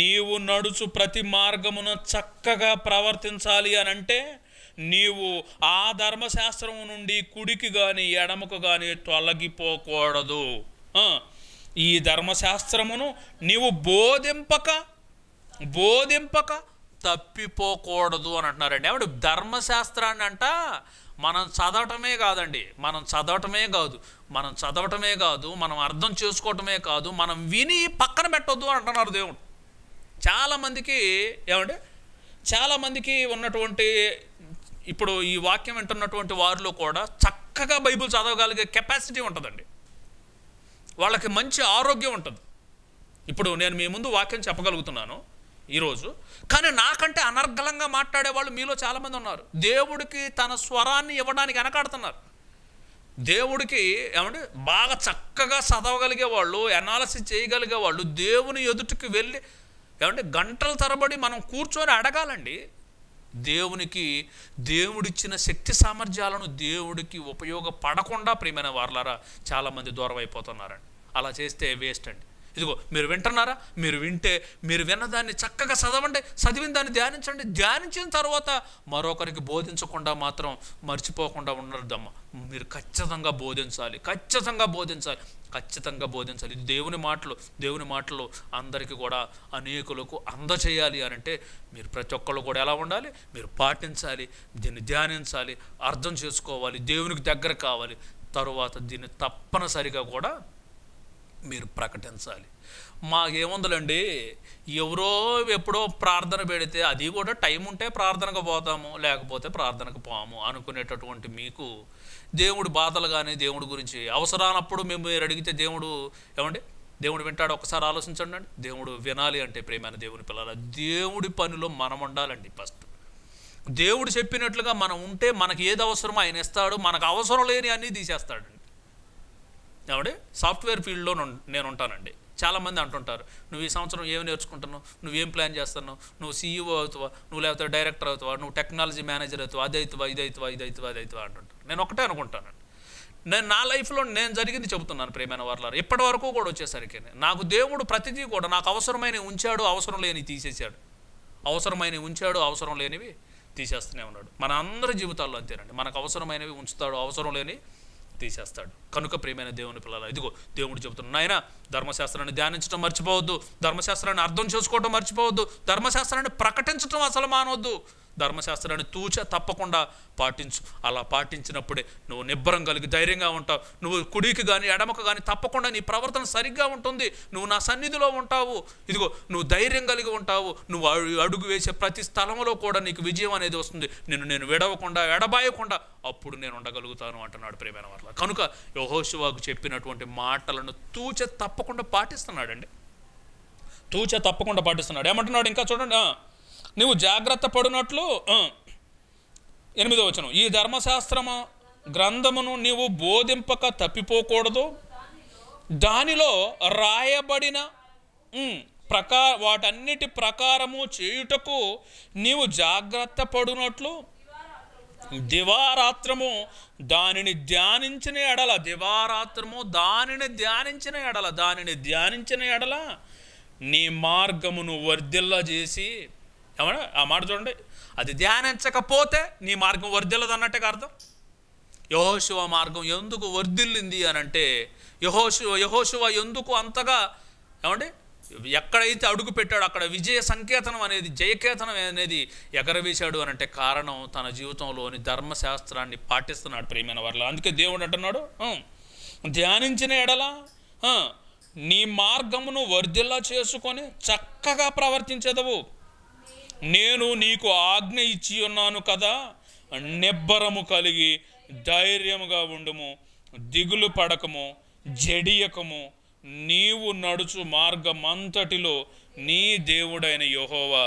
నీవు నడుచు ప్రతి మార్గమున చక్కగా ప్రవర్తించాలి అని అంటే నీవు ఆ ధర్మశాస్త్రం నుండి కుడికి కానీ ఎడమకు కానీ తొలగిపోకూడదు ఈ ధర్మశాస్త్రమును నీవు బోధింపక బోధింపక తప్పిపోకూడదు అని అంటున్నారండి ఏమంటే ధర్మశాస్త్రాన్ని అంట మనం చదవటమే కాదండి మనం చదవటమే కాదు మనం చదవటమే కాదు మనం అర్థం చేసుకోవటమే కాదు మనం విని పక్కన పెట్టొద్దు అంటున్నారు దేవుడు చాలామందికి ఏమంటే చాలామందికి ఉన్నటువంటి ఇప్పుడు ఈ వాక్యం వింటున్నటువంటి వారిలో కూడా చక్కగా బైబిల్ చదవగలిగే కెపాసిటీ ఉంటుందండి వాళ్ళకి మంచి ఆరోగ్యం ఉంటుంది ఇప్పుడు నేను మీ ముందు వాక్యం చెప్పగలుగుతున్నాను ఈరోజు కానీ నాకంటే అనర్గళంగా వాళ్ళు మీలో చాలామంది ఉన్నారు దేవుడికి తన స్వరాన్ని ఇవ్వడానికి వెనకాడుతున్నారు దేవుడికి ఏమంటే బాగా చక్కగా చదవగలిగే వాళ్ళు ఎనాలసిస్ చేయగలిగే వాళ్ళు దేవుని ఎదుటికి వెళ్ళి ఏమంటే గంటల తరబడి మనం కూర్చొని అడగాలండి దేవునికి దేవుడిచ్చిన శక్తి సామర్థ్యాలను దేవుడికి ఉపయోగపడకుండా ప్రియమైన వార్లారా చాలామంది దూరం అయిపోతున్నారండి అలా చేస్తే వేస్ట్ అండి ఇదిగో మీరు వింటున్నారా మీరు వింటే మీరు విన్నదాన్ని చక్కగా చదవండి చదివిన దాన్ని ధ్యానించండి ధ్యానించిన తర్వాత మరొకరికి బోధించకుండా మాత్రం మర్చిపోకుండా ఉండద్దమ్మ మీరు ఖచ్చితంగా బోధించాలి ఖచ్చితంగా బోధించాలి ఖచ్చితంగా బోధించాలి ఇది దేవుని మాటలు దేవుని మాటలు అందరికీ కూడా అనేకులకు అందచేయాలి అని అంటే మీరు ప్రతి ఒక్కళ్ళు కూడా ఎలా ఉండాలి మీరు పాటించాలి దీన్ని ధ్యానించాలి అర్థం చేసుకోవాలి దేవునికి దగ్గర కావాలి తరువాత దీన్ని తప్పనిసరిగా కూడా మీరు ప్రకటించాలి మాకేముందులండి ఎవరో ఎప్పుడో ప్రార్థన పెడితే అది కూడా టైం ఉంటే ప్రార్థనకు పోతాము లేకపోతే ప్రార్థనకు పోము అనుకునేటటువంటి మీకు దేవుడు బాధలు కానీ దేవుడి గురించి అవసరానప్పుడు మేము మీరు అడిగితే దేవుడు ఏమండి దేవుడు వింటాడు ఒకసారి ఆలోచించండి అండి దేవుడు వినాలి అంటే ప్రేమైన దేవుని పిల్లల దేవుడి పనిలో మనం ఉండాలండి ఫస్ట్ దేవుడు చెప్పినట్లుగా మనం ఉంటే మనకి ఏది అవసరమో ఆయన ఇస్తాడు మనకు అవసరం లేని అన్నీ తీసేస్తాడండి ఏమండి సాఫ్ట్వేర్ ఫీల్డ్లో నేను ఉంటానండి చాలామంది అంటుంటారు నువ్వు ఈ సంవత్సరం ఏం నేర్చుకుంటున్నావు నువ్వేం ప్లాన్ చేస్తాను నువ్వు సీఈఓ e అవుతావా నువ్వు లేకపోతే డైరెక్టర్ అవుతావా నువ్వు టెక్నాలజీ మేనేజర్ అవుతావా అది అవుతావా ఇది అవుతావా ఇది అవుతావా అది అవుతావా అంటుంటారు నేను ఒకటే అనుకుంటానండి నేను నా లైఫ్లో నేను జరిగింది చెబుతున్నాను ప్రేమైన వర్లారు ఇప్పటి వరకు కూడా వచ్చేసరికి నాకు దేవుడు ప్రతిదీ కూడా నాకు అవసరమైన ఉంచాడు అవసరం లేని తీసేశాడు అవసరమైన ఉంచాడు అవసరం లేనివి తీసేస్తూనే ఉన్నాడు మన అందరి జీవితాల్లో అంతేనండి మనకు అవసరమైనవి ఉంచుతాడు అవసరం లేని తీసేస్తాడు కనుక ప్రియమైన దేవుని పిల్లల ఇదిగో దేవుడు చెబుతున్నాడు నాయన ధర్మశాస్త్రాన్ని ధ్యానించడం మర్చిపోవద్దు ధర్మశాస్త్రాన్ని అర్థం చేసుకోవడం మర్చిపోవద్దు ధర్మశాస్త్రాన్ని ప్రకటించడం అసలు మానవద్దు ధర్మశాస్త్రాన్ని తూచ తప్పకుండా పాటించు అలా పాటించినప్పుడే నువ్వు నిబ్బరం కలిగి ధైర్యంగా ఉంటావు నువ్వు కుడికి కానీ ఎడమకు కానీ తప్పకుండా నీ ప్రవర్తన సరిగ్గా ఉంటుంది నువ్వు నా సన్నిధిలో ఉంటావు ఇదిగో నువ్వు ధైర్యం కలిగి ఉంటావు నువ్వు అడుగు వేసే ప్రతి స్థలంలో కూడా నీకు విజయం అనేది వస్తుంది నేను నేను విడవకుండా ఎడబాయకుండా అప్పుడు నేను ఉండగలుగుతాను అంటున్నాడు ప్రేమైన వర్ల కనుక యహోశివాకు చెప్పినటువంటి మాటలను తూచ తప్పకుండా పాటిస్తున్నాడండి తూచ తప్పకుండా పాటిస్తున్నాడు ఏమంటున్నాడు ఇంకా చూడండి నువ్వు జాగ్రత్త పడినట్లు ఎనిమిదో వచనం ఈ ధర్మశాస్త్రము గ్రంథమును నీవు బోధింపక తప్పిపోకూడదు దానిలో రాయబడిన ప్రకా వాటన్నిటి ప్రకారము చేయుటకు నీవు జాగ్రత్త పడినట్లు దివారాత్రము దానిని ధ్యానించిన ఎడల దివారాత్రము దానిని ధ్యానించిన ఎడల దానిని ధ్యానించిన ఎడల నీ మార్గమును వర్ధిల్ల చేసి ఏమన్నా ఆ మాట చూడండి అది ధ్యానించకపోతే నీ మార్గం వర్ధిల్లదు అన్నట్టే అర్థం యహోశివ మార్గం ఎందుకు వర్ధిల్లింది అని అంటే యహోశివ యహోశివ ఎందుకు అంతగా ఏమండి ఎక్కడైతే అడుగు పెట్టాడో అక్కడ విజయ సంకేతనం అనేది జయకేతనం అనేది ఎగరవేశాడు అనంటే కారణం తన జీవితంలోని ధర్మశాస్త్రాన్ని పాటిస్తున్నాడు ప్రేమైన వర్ల అందుకే దేవుడు అంటున్నాడు ధ్యానించిన ఎడల నీ మార్గమును వర్ధిల్లా చేసుకొని చక్కగా ప్రవర్తించేదవు నేను నీకు ఆజ్ఞ ఇచ్చి ఉన్నాను కదా నిబ్బరము కలిగి ధైర్యముగా ఉండుము దిగులు పడకము జడియకము నీవు నడుచు మార్గమంతటిలో నీ దేవుడైన యహోవా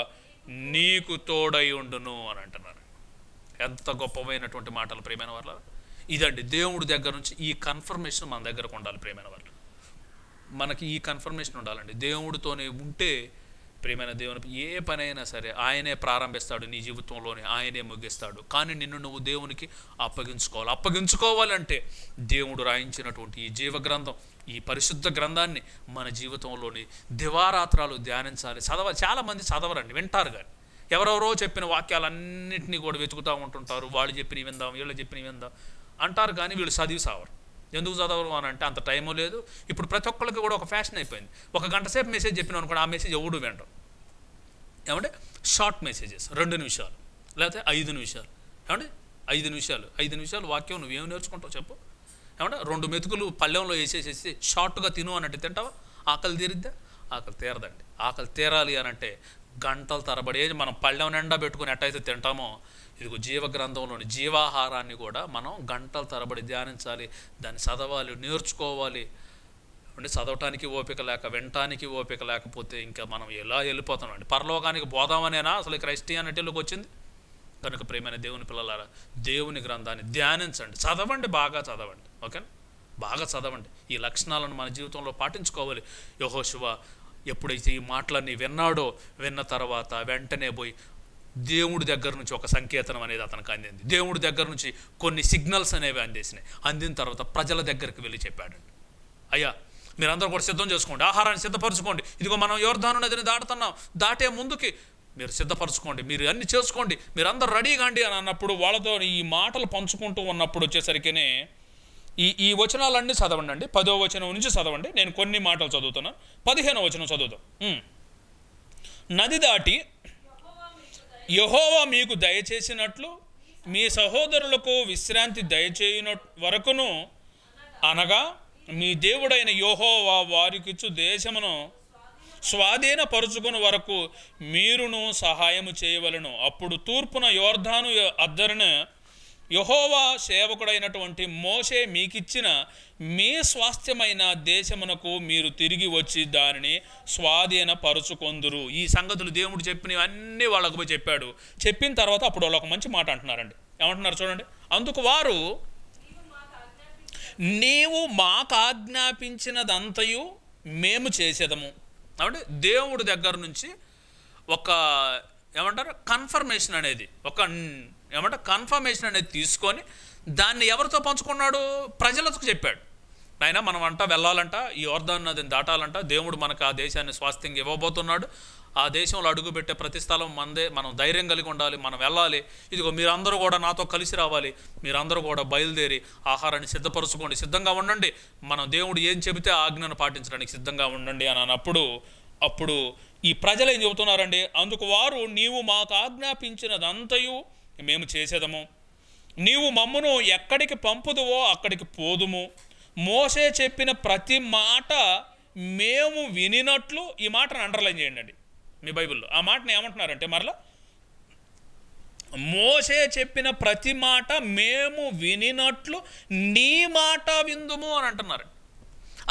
నీకు తోడై ఉండును అని అంటున్నారు ఎంత గొప్పమైనటువంటి మాటలు ప్రేమైన వాళ్ళ ఇదండి దేవుడి దగ్గర నుంచి ఈ కన్ఫర్మేషన్ మన దగ్గరకు ఉండాలి ప్రేమైన వాళ్ళు మనకి ఈ కన్ఫర్మేషన్ ఉండాలండి దేవుడితోనే ఉంటే ప్రియమైన దేవుని ఏ పనైనా సరే ఆయనే ప్రారంభిస్తాడు నీ జీవితంలోనే ఆయనే ముగిస్తాడు కానీ నిన్ను నువ్వు దేవునికి అప్పగించుకోవాలి అప్పగించుకోవాలంటే దేవుడు రాయించినటువంటి ఈ జీవగ్రంథం ఈ పరిశుద్ధ గ్రంథాన్ని మన జీవితంలోని దివారాత్రాలు ధ్యానించాలి చదవాలి చాలామంది చదవరండి వింటారు కానీ ఎవరెవరో చెప్పిన వాక్యాలన్నింటినీ కూడా వెతుకుతూ ఉంటుంటారు వాళ్ళు చెప్పినవి విందాం వీళ్ళు చెప్పినవి విందాం అంటారు కానీ వీళ్ళు చదివి సావరు ఎందుకు చదవరు అని అంటే అంత టైము లేదు ఇప్పుడు ప్రతి ఒక్కరికి కూడా ఒక ఫ్యాషన్ అయిపోయింది ఒక గంట సేపు మెసేజ్ చెప్పిన అనుకోండి ఆ మెసేజ్ ఎవడు వినరు ఏమంటే షార్ట్ మెసేజెస్ రెండు నిమిషాలు లేకపోతే ఐదు నిమిషాలు ఏమంటే ఐదు నిమిషాలు ఐదు నిమిషాలు వాక్యం నువ్వు ఏమి నేర్చుకుంటావు చెప్పు ఏమంటే రెండు మెతుకులు పళ్ళెంలో వేసేసేసి షార్ట్గా తిను అంటే తింటావా ఆకలి తీరిద్దా ఆకలి తీరదండి ఆకలి తీరాలి అనంటే గంటల తరబడి మనం పళ్ళెం నిండా పెట్టుకుని ఎట్టయితే తింటామో ఇదిగో జీవ గ్రంథంలోని జీవాహారాన్ని కూడా మనం గంటల తరబడి ధ్యానించాలి దాన్ని చదవాలి నేర్చుకోవాలి అంటే చదవటానికి ఓపిక లేక వినటానికి ఓపిక లేకపోతే ఇంకా మనం ఎలా వెళ్ళిపోతాం అండి పరలోకానికి పోదామనేనా అసలు క్రైస్టియానిటీలోకి వచ్చింది కనుక ప్రేమైన దేవుని పిల్లలారా దేవుని గ్రంథాన్ని ధ్యానించండి చదవండి బాగా చదవండి ఓకే బాగా చదవండి ఈ లక్షణాలను మన జీవితంలో పాటించుకోవాలి యహోశివ ఎప్పుడైతే ఈ మాటలన్నీ విన్నాడో విన్న తర్వాత వెంటనే పోయి దేవుడి దగ్గర నుంచి ఒక సంకేతనం అనేది అతనికి అందింది దేవుడి దగ్గర నుంచి కొన్ని సిగ్నల్స్ అనేవి అందేసినాయి అందిన తర్వాత ప్రజల దగ్గరికి వెళ్ళి చెప్పాడండి అయ్యా మీరందరూ కూడా సిద్ధం చేసుకోండి ఆహారాన్ని సిద్ధపరచుకోండి ఇదిగో మనం యోర్ధాను నదిని దాటుతున్నాం దాటే ముందుకి మీరు సిద్ధపరచుకోండి మీరు అన్ని చేసుకోండి మీరు అందరు రెడీ కాండి అని అన్నప్పుడు వాళ్ళతో ఈ మాటలు పంచుకుంటూ ఉన్నప్పుడు వచ్చేసరికినే ఈ ఈ వచనాలన్నీ చదవండి అండి పదో వచనం నుంచి చదవండి నేను కొన్ని మాటలు చదువుతున్నాను పదిహేనో వచనం చదువుతాం నది దాటి యహోవా మీకు దయచేసినట్లు మీ సహోదరులకు విశ్రాంతి దయచేయున వరకును అనగా మీ దేవుడైన యహోవా వారికిచ్చు దేశమును స్వాధీనపరుచుకుని వరకు మీరును సహాయము చేయవలను అప్పుడు తూర్పున యోర్ధాను అద్దరిని యహోవా సేవకుడైనటువంటి మోసే మీకిచ్చిన మీ స్వాస్థ్యమైన దేశమునకు మీరు తిరిగి వచ్చి దానిని స్వాధీనపరుచుకొందురు ఈ సంగతులు దేవుడు చెప్పినవన్నీ వాళ్ళకు పోయి చెప్పాడు చెప్పిన తర్వాత అప్పుడు వాళ్ళు ఒక మంచి మాట అంటున్నారండి ఏమంటున్నారు చూడండి అందుకు వారు నీవు మాకు ఆజ్ఞాపించినదంతయు మేము చేసేదము కాబట్టి దేవుడి దగ్గర నుంచి ఒక ఏమంటారు కన్ఫర్మేషన్ అనేది ఒక ఏమంటే కన్ఫర్మేషన్ అనేది తీసుకొని దాన్ని ఎవరితో పంచుకున్నాడు ప్రజలకు చెప్పాడు నాయన మనం అంట వెళ్ళాలంట ఈ ఓర్ధన్ అది దాటాలంట దేవుడు మనకు ఆ దేశాన్ని స్వాస్థ్యంగా ఇవ్వబోతున్నాడు ఆ దేశంలో అడుగుపెట్టే ప్రతి స్థలం మందే మనం ధైర్యం కలిగి ఉండాలి మనం వెళ్ళాలి ఇదిగో మీరందరూ కూడా నాతో కలిసి రావాలి మీరందరూ కూడా బయలుదేరి ఆహారాన్ని సిద్ధపరచుకోండి సిద్ధంగా ఉండండి మనం దేవుడు ఏం చెబితే ఆజ్ఞను పాటించడానికి సిద్ధంగా ఉండండి అని అన్నప్పుడు అప్పుడు ఈ ప్రజలు ఏం చెబుతున్నారండి అందుకు వారు నీవు మాకు ఆజ్ఞాపించినదంతయు మేము చేసేదము నీవు మమ్మను ఎక్కడికి పంపుదువో అక్కడికి పోదుము మోసే చెప్పిన ప్రతి మాట మేము వినినట్లు ఈ మాటను అండర్లైన్ చేయండి మీ బైబిల్లో ఆ మాటను ఏమంటున్నారంటే మరలా మోసే చెప్పిన ప్రతి మాట మేము వినినట్లు నీ మాట విందుము అని అంటున్నారు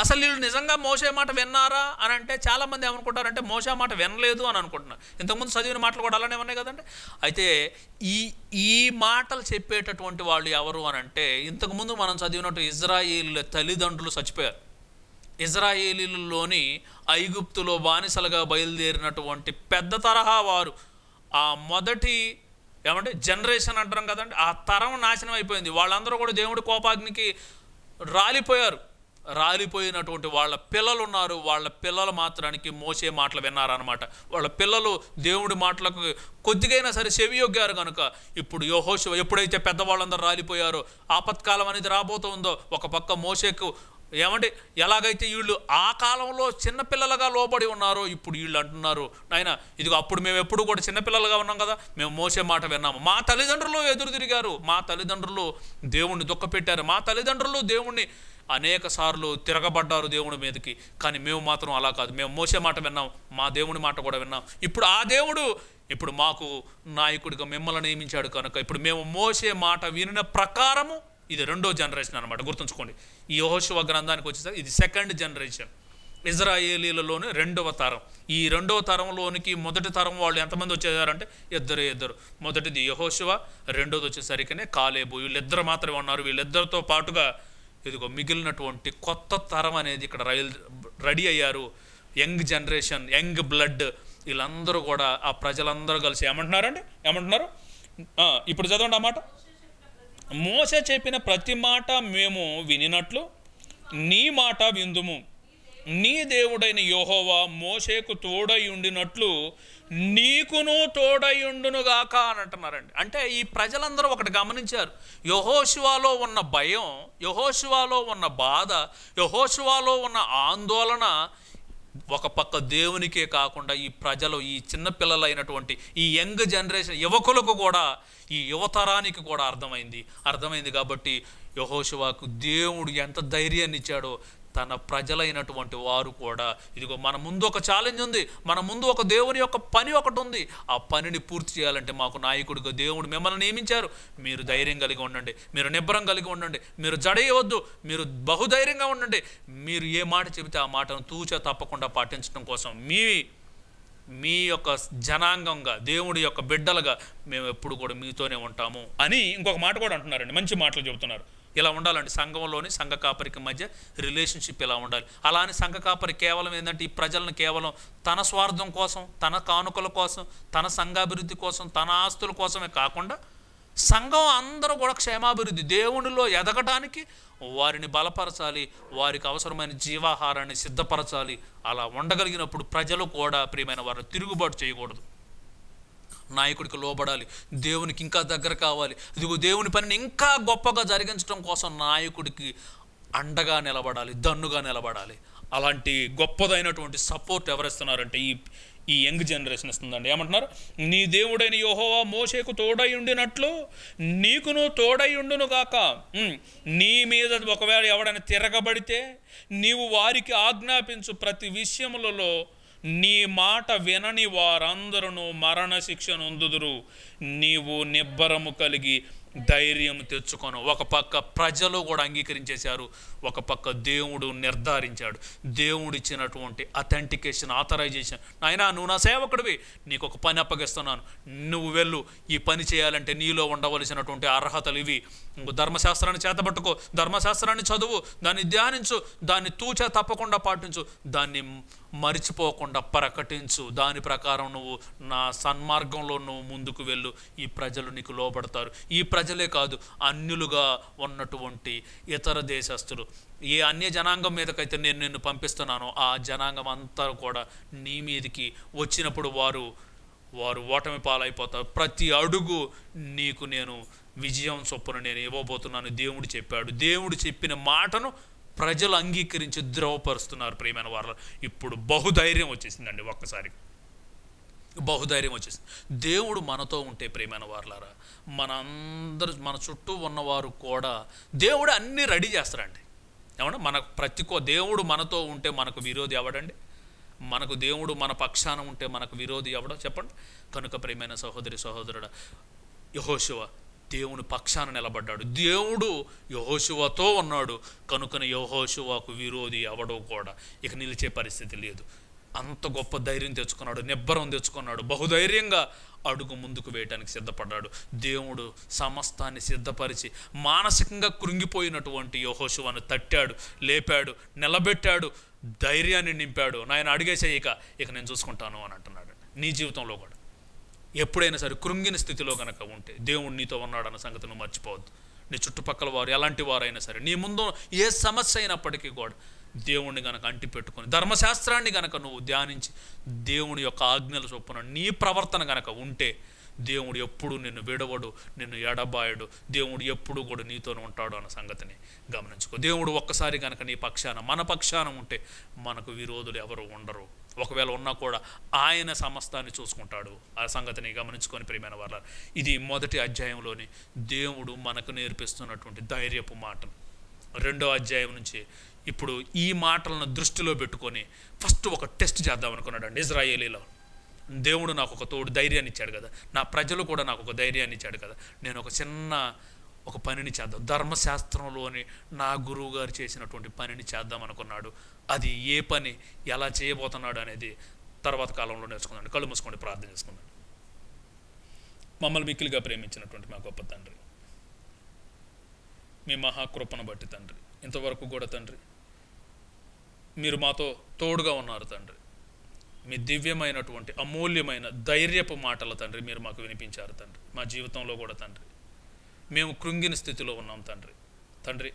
అసలు వీళ్ళు నిజంగా మోసే మాట విన్నారా అని అంటే చాలామంది ఏమనుకుంటారంటే మోసే మాట వినలేదు అని అనుకుంటున్నారు ఇంతకుముందు చదివిన మాటలు కూడా అలానే ఉన్నాయి కదండి అయితే ఈ ఈ మాటలు చెప్పేటటువంటి వాళ్ళు ఎవరు అని అంటే ఇంతకుముందు మనం చదివినట్టు ఇజ్రాయిల్ తల్లిదండ్రులు చచ్చిపోయారు ఇజ్రాయేలీలలోని ఐగుప్తులో బానిసలుగా బయలుదేరినటువంటి పెద్ద తరహా వారు ఆ మొదటి ఏమంటే జనరేషన్ అంటారు కదండి ఆ తరం నాశనం అయిపోయింది వాళ్ళందరూ కూడా దేవుడి కోపాగ్నికి రాలిపోయారు రాలిపోయినటువంటి వాళ్ళ పిల్లలు ఉన్నారు వాళ్ళ పిల్లలు మాత్రానికి మోసే మాటలు విన్నారనమాట వాళ్ళ పిల్లలు దేవుడి మాటలకు కొద్దిగైనా సరే చెవియొగ్గారు కనుక ఇప్పుడు యోహోష ఎప్పుడైతే పెద్దవాళ్ళందరూ రాలిపోయారో ఆపత్కాలం అనేది రాబోతుందో ఒక పక్క మోసేకు ఏమంటే ఎలాగైతే వీళ్ళు ఆ కాలంలో చిన్నపిల్లలుగా లోబడి ఉన్నారో ఇప్పుడు వీళ్ళు అంటున్నారు నాయన ఇదిగో అప్పుడు మేము ఎప్పుడు కూడా చిన్నపిల్లలుగా ఉన్నాం కదా మేము మోసే మాట విన్నాము మా తల్లిదండ్రులు ఎదురు తిరిగారు మా తల్లిదండ్రులు దేవుణ్ణి దుఃఖపెట్టారు మా తల్లిదండ్రులు దేవుణ్ణి అనేక సార్లు తిరగబడ్డారు దేవుడి మీదకి కానీ మేము మాత్రం అలా కాదు మేము మోసే మాట విన్నాం మా దేవుని మాట కూడా విన్నాం ఇప్పుడు ఆ దేవుడు ఇప్పుడు మాకు నాయకుడిగా మిమ్మల్ని నియమించాడు కనుక ఇప్పుడు మేము మోసే మాట వినిన ప్రకారము ఇది రెండో జనరేషన్ అనమాట గుర్తుంచుకోండి ఈ యహోశివ గ్రంథానికి వచ్చేసరికి ఇది సెకండ్ జనరేషన్ ఇజ్రాయేలీలలోని రెండవ తరం ఈ రెండవ తరంలోనికి మొదటి తరం వాళ్ళు ఎంతమంది వచ్చేసారంటే ఇద్దరు ఇద్దరు మొదటిది యహోశివ రెండోది వచ్చేసరికినే కాలేబు వీళ్ళిద్దరు మాత్రమే ఉన్నారు వీళ్ళిద్దరితో పాటుగా ఇదిగో మిగిలినటువంటి కొత్త తరం అనేది ఇక్కడ రైల్ రెడీ అయ్యారు యంగ్ జనరేషన్ యంగ్ బ్లడ్ వీళ్ళందరూ కూడా ఆ ప్రజలందరూ కలిసి ఏమంటున్నారండి ఏమంటున్నారు ఇప్పుడు చదవండి ఆ మాట మోస చెప్పిన ప్రతి మాట మేము వినినట్లు నీ మాట విందుము నీ దేవుడైన యోహోవా మోసేకు తోడై ఉండినట్లు నీకును తోడయుండునుగాక అని అంటున్నారండి అంటే ఈ ప్రజలందరూ ఒకటి గమనించారు యహోశివాలో ఉన్న భయం యహోశివాలో ఉన్న బాధ యహోశివాలో ఉన్న ఆందోళన ఒక పక్క దేవునికే కాకుండా ఈ ప్రజలు ఈ చిన్నపిల్లలైనటువంటి ఈ యంగ్ జనరేషన్ యువకులకు కూడా ఈ యువతరానికి కూడా అర్థమైంది అర్థమైంది కాబట్టి యహోశివాకు దేవుడు ఎంత ధైర్యాన్ని ఇచ్చాడో తన ప్రజలైనటువంటి వారు కూడా ఇదిగో మన ముందు ఒక ఛాలెంజ్ ఉంది మన ముందు ఒక దేవుని యొక్క పని ఒకటి ఉంది ఆ పనిని పూర్తి చేయాలంటే మాకు నాయకుడిగా దేవుడు మిమ్మల్ని నియమించారు మీరు ధైర్యం కలిగి ఉండండి మీరు నిబ్బరం కలిగి ఉండండి మీరు జడేయవద్దు మీరు బహుధైర్యంగా ఉండండి మీరు ఏ మాట చెబితే ఆ మాటను తూచా తప్పకుండా పాటించడం కోసం మీ మీ యొక్క జనాంగంగా దేవుడి యొక్క బిడ్డలుగా మేము ఎప్పుడు కూడా మీతోనే ఉంటాము అని ఇంకొక మాట కూడా అంటున్నారండి మంచి మాటలు చెబుతున్నారు ఇలా ఉండాలండి సంఘంలోని సంఘ కాపరికి మధ్య రిలేషన్షిప్ ఇలా ఉండాలి అని సంఘ కాపరి కేవలం ఏంటంటే ఈ ప్రజలను కేవలం తన స్వార్థం కోసం తన కానుకల కోసం తన సంఘాభివృద్ధి కోసం తన ఆస్తుల కోసమే కాకుండా సంఘం అందరూ కూడా క్షేమాభివృద్ధి దేవునిలో ఎదగటానికి వారిని బలపరచాలి వారికి అవసరమైన జీవాహారాన్ని సిద్ధపరచాలి అలా ఉండగలిగినప్పుడు ప్రజలు కూడా ప్రియమైన వారిని తిరుగుబాటు చేయకూడదు నాయకుడికి లోబడాలి దేవునికి ఇంకా దగ్గర కావాలి ఇదిగో దేవుని పనిని ఇంకా గొప్పగా జరిగించడం కోసం నాయకుడికి అండగా నిలబడాలి దన్నుగా నిలబడాలి అలాంటి గొప్పదైనటువంటి సపోర్ట్ ఎవరిస్తున్నారంటే ఈ ఈ యంగ్ జనరేషన్ ఇస్తుందండి ఏమంటున్నారు నీ దేవుడైన యోహోవా మోసేకు తోడై ఉండినట్లు నీకును తోడై ఉండును గాక నీ మీద ఒకవేళ ఎవడైనా తిరగబడితే నీవు వారికి ఆజ్ఞాపించు ప్రతి విషయములలో నీ మాట వినని వారందరూ మరణశిక్షను అందుదురు నీవు నిబ్బరము కలిగి ధైర్యం తెచ్చుకొను ఒక పక్క ప్రజలు కూడా అంగీకరించేశారు ఒక పక్క దేవుడు నిర్ధారించాడు దేవుడు ఇచ్చినటువంటి అథెంటికేషన్ ఆథరైజేషన్ ఆయన నువ్వు నా సేవకుడివి నీకు ఒక పని అప్పగిస్తున్నాను నువ్వు వెళ్ళు ఈ పని చేయాలంటే నీలో ఉండవలసినటువంటి అర్హతలు ఇవి నువ్వు ధర్మశాస్త్రాన్ని చేతబట్టుకో ధర్మశాస్త్రాన్ని చదువు దాన్ని ధ్యానించు దాన్ని తూచా తప్పకుండా పాటించు దాన్ని మరిచిపోకుండా ప్రకటించు దాని ప్రకారం నువ్వు నా సన్మార్గంలో నువ్వు ముందుకు వెళ్ళు ఈ ప్రజలు నీకు లోబడతారు ఈ ప్రజలే కాదు అన్యులుగా ఉన్నటువంటి ఇతర దేశస్తులు ఏ అన్య జనాంగం మీదకైతే నేను నిన్ను పంపిస్తున్నానో ఆ జనాంగం అంతా కూడా నీ మీదకి వచ్చినప్పుడు వారు వారు ఓటమి పాలైపోతారు ప్రతి అడుగు నీకు నేను విజయం చొప్పున నేను ఇవ్వబోతున్నాను దేవుడు చెప్పాడు దేవుడు చెప్పిన మాటను ప్రజలు అంగీకరించి ద్రోవపరుస్తున్నారు ప్రేమైన వారు ఇప్పుడు బహుధైర్యం వచ్చేసిందండి ఒక్కసారి బహుధైర్యం వచ్చేసింది దేవుడు మనతో ఉంటే ప్రేమైన వారులారా మనందరూ మన చుట్టూ ఉన్నవారు కూడా దేవుడు అన్నీ రెడీ చేస్తారండి ఏమన్నా మన ప్రతికో దేవుడు మనతో ఉంటే మనకు విరోధి ఎవడండి మనకు దేవుడు మన పక్షాన ఉంటే మనకు విరోధి ఎవడో చెప్పండి కనుక ప్రేమైన సహోదరి సహోదరుడు యహోశివ దేవుని పక్షాన నిలబడ్డాడు దేవుడు యహోశువతో ఉన్నాడు కనుకని యహోశివాకు విరోధి అవడం కూడా ఇక నిలిచే పరిస్థితి లేదు అంత గొప్ప ధైర్యం తెచ్చుకున్నాడు నిబ్బరం తెచ్చుకున్నాడు బహుధైర్యంగా అడుగు ముందుకు వేయటానికి సిద్ధపడ్డాడు దేవుడు సమస్తాన్ని సిద్ధపరిచి మానసికంగా కృంగిపోయినటువంటి యహోశువాను తట్టాడు లేపాడు నిలబెట్టాడు ధైర్యాన్ని నింపాడు నాయన అడిగేసే ఇక ఇక నేను చూసుకుంటాను అని అంటున్నాడు నీ జీవితంలో కూడా ఎప్పుడైనా సరే కృంగిన స్థితిలో కనుక ఉంటే దేవుడు నీతో ఉన్నాడన్న నువ్వు మర్చిపోవద్దు నీ చుట్టుపక్కల వారు ఎలాంటి వారైనా సరే నీ ముందు ఏ సమస్య అయినప్పటికీ కూడా దేవుణ్ణి గనక అంటి పెట్టుకొని ధర్మశాస్త్రాన్ని గనక నువ్వు ధ్యానించి దేవుని యొక్క ఆజ్ఞల చొప్పున నీ ప్రవర్తన గనక ఉంటే దేవుడు ఎప్పుడు నిన్ను విడవడు నిన్ను ఎడబాయడు దేవుడు ఎప్పుడు కూడా నీతోనే ఉంటాడు అన్న సంగతిని గమనించుకో దేవుడు ఒక్కసారి కనుక నీ పక్షాన మన పక్షాన ఉంటే మనకు విరోధులు ఎవరు ఉండరు ఒకవేళ ఉన్నా కూడా ఆయన సమస్తాన్ని చూసుకుంటాడు ఆ సంగతిని గమనించుకొని ప్రియమైన వాళ్ళ ఇది మొదటి అధ్యాయంలోని దేవుడు మనకు నేర్పిస్తున్నటువంటి ధైర్యపు మాటలు రెండో అధ్యాయం నుంచి ఇప్పుడు ఈ మాటలను దృష్టిలో పెట్టుకొని ఫస్ట్ ఒక టెస్ట్ చేద్దాం అనుకున్నాడండి ఇజ్రాయేలీలో దేవుడు నాకు ఒక తోడు ధైర్యాన్ని ఇచ్చాడు కదా నా ప్రజలు కూడా నాకు ఒక ధైర్యాన్ని ఇచ్చాడు కదా నేను ఒక చిన్న ఒక పనిని చేద్దాం ధర్మశాస్త్రంలోని నా గురువు గారు చేసినటువంటి పనిని చేద్దాం అనుకున్నాడు అది ఏ పని ఎలా చేయబోతున్నాడు అనేది తర్వాత కాలంలో నేర్చుకుందండి కళ్ళు మూసుకోండి ప్రార్థన చేసుకున్నాడు మమ్మల్ని మిక్కిలిగా ప్రేమించినటువంటి మా గొప్ప తండ్రి మీ మహాకృపను బట్టి తండ్రి ఇంతవరకు కూడా తండ్రి మీరు మాతో తోడుగా ఉన్నారు తండ్రి మీ దివ్యమైనటువంటి అమూల్యమైన ధైర్యపు మాటల తండ్రి మీరు మాకు వినిపించారు తండ్రి మా జీవితంలో కూడా తండ్రి మేము కృంగిన స్థితిలో ఉన్నాం తండ్రి తండ్రి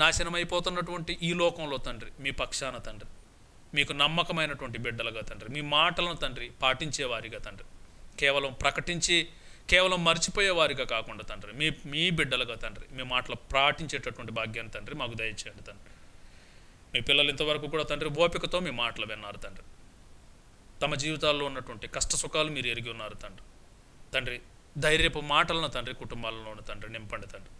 నాశనమైపోతున్నటువంటి ఈ లోకంలో తండ్రి మీ పక్షాన తండ్రి మీకు నమ్మకమైనటువంటి బిడ్డలుగా తండ్రి మీ మాటలను తండ్రి పాటించేవారిగా తండ్రి కేవలం ప్రకటించి కేవలం మర్చిపోయేవారిగా కాకుండా తండ్రి మీ మీ బిడ్డలుగా తండ్రి మీ మాటలు పాటించేటటువంటి భాగ్యాన్ని తండ్రి మాకు దయచేయండి తండ్రి మీ పిల్లలు ఇంతవరకు కూడా తండ్రి ఓపికతో మీ మాటలు విన్నారు తండ్రి తమ జీవితాల్లో ఉన్నటువంటి కష్ట సుఖాలు మీరు ఎరిగి ఉన్నారు తండ్రి తండ్రి ధైర్యపు మాటలను తండ్రి ఉన్న తండ్రి నింపండి తండ్రి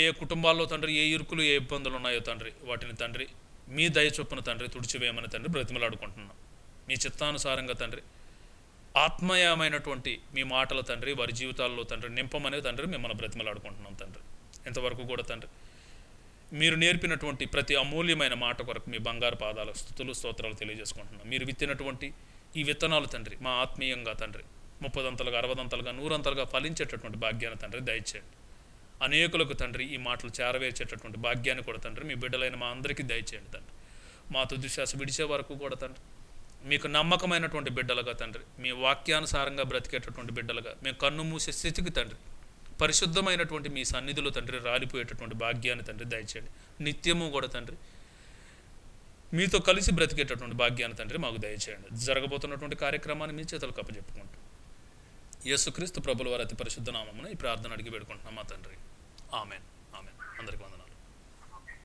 ఏ కుటుంబాల్లో తండ్రి ఏ ఇరుకులు ఏ ఇబ్బందులు ఉన్నాయో తండ్రి వాటిని తండ్రి మీ దయ చొప్పున తండ్రి తుడిచివేయమని తండ్రి బ్రతిమలాడుకుంటున్నాం మీ చిత్తానుసారంగా తండ్రి ఆత్మయమైనటువంటి మీ మాటల తండ్రి వారి జీవితాల్లో తండ్రి నింపమనే తండ్రి మిమ్మల్ని బ్రతిమలాడుకుంటున్నాం తండ్రి ఇంతవరకు కూడా తండ్రి మీరు నేర్పినటువంటి ప్రతి అమూల్యమైన మాట కొరకు మీ బంగారు పాదాల స్థుతులు స్తోత్రాలు తెలియజేసుకుంటున్నాం మీరు విత్తినటువంటి ఈ విత్తనాలు తండ్రి మా ఆత్మీయంగా తండ్రి ముప్పదంతలుగా అరవదంతలుగా నూరంతలుగా ఫలించేటటువంటి భాగ్యాన్ని తండ్రి దయచేయండి అనేకులకు తండ్రి ఈ మాటలు చేరవేర్చేటటువంటి భాగ్యాన్ని కూడా తండ్రి మీ బిడ్డలైన మా అందరికీ దయచేయండి తండ్రి మా తుదిశ్వాస విడిచే వరకు కూడా తండ్రి మీకు నమ్మకమైనటువంటి బిడ్డలుగా తండ్రి మీ వాక్యానుసారంగా బ్రతికేటటువంటి బిడ్డలుగా మేము కన్ను మూసే స్థితికి తండ్రి పరిశుద్ధమైనటువంటి మీ సన్నిధిలో తండ్రి రాలిపోయేటటువంటి భాగ్యాన్ని తండ్రి దయచేయండి నిత్యము కూడా తండ్రి మీతో కలిసి బ్రతికేటటువంటి భాగ్యాన్ని తండ్రి మాకు దయచేయండి జరగబోతున్నటువంటి కార్యక్రమాన్ని మీ చేతులకు కప్పచెప్పుకుంటాం యేసుక్రీస్తు ప్రభుల వారి అతి పరిశుద్ధ నామమున ఈ ప్రార్థన అడిగి పెడుకుంటున్నాం మా తండ్రి ఆమెన్ ఆమెన్ అందరికీ వందనాలు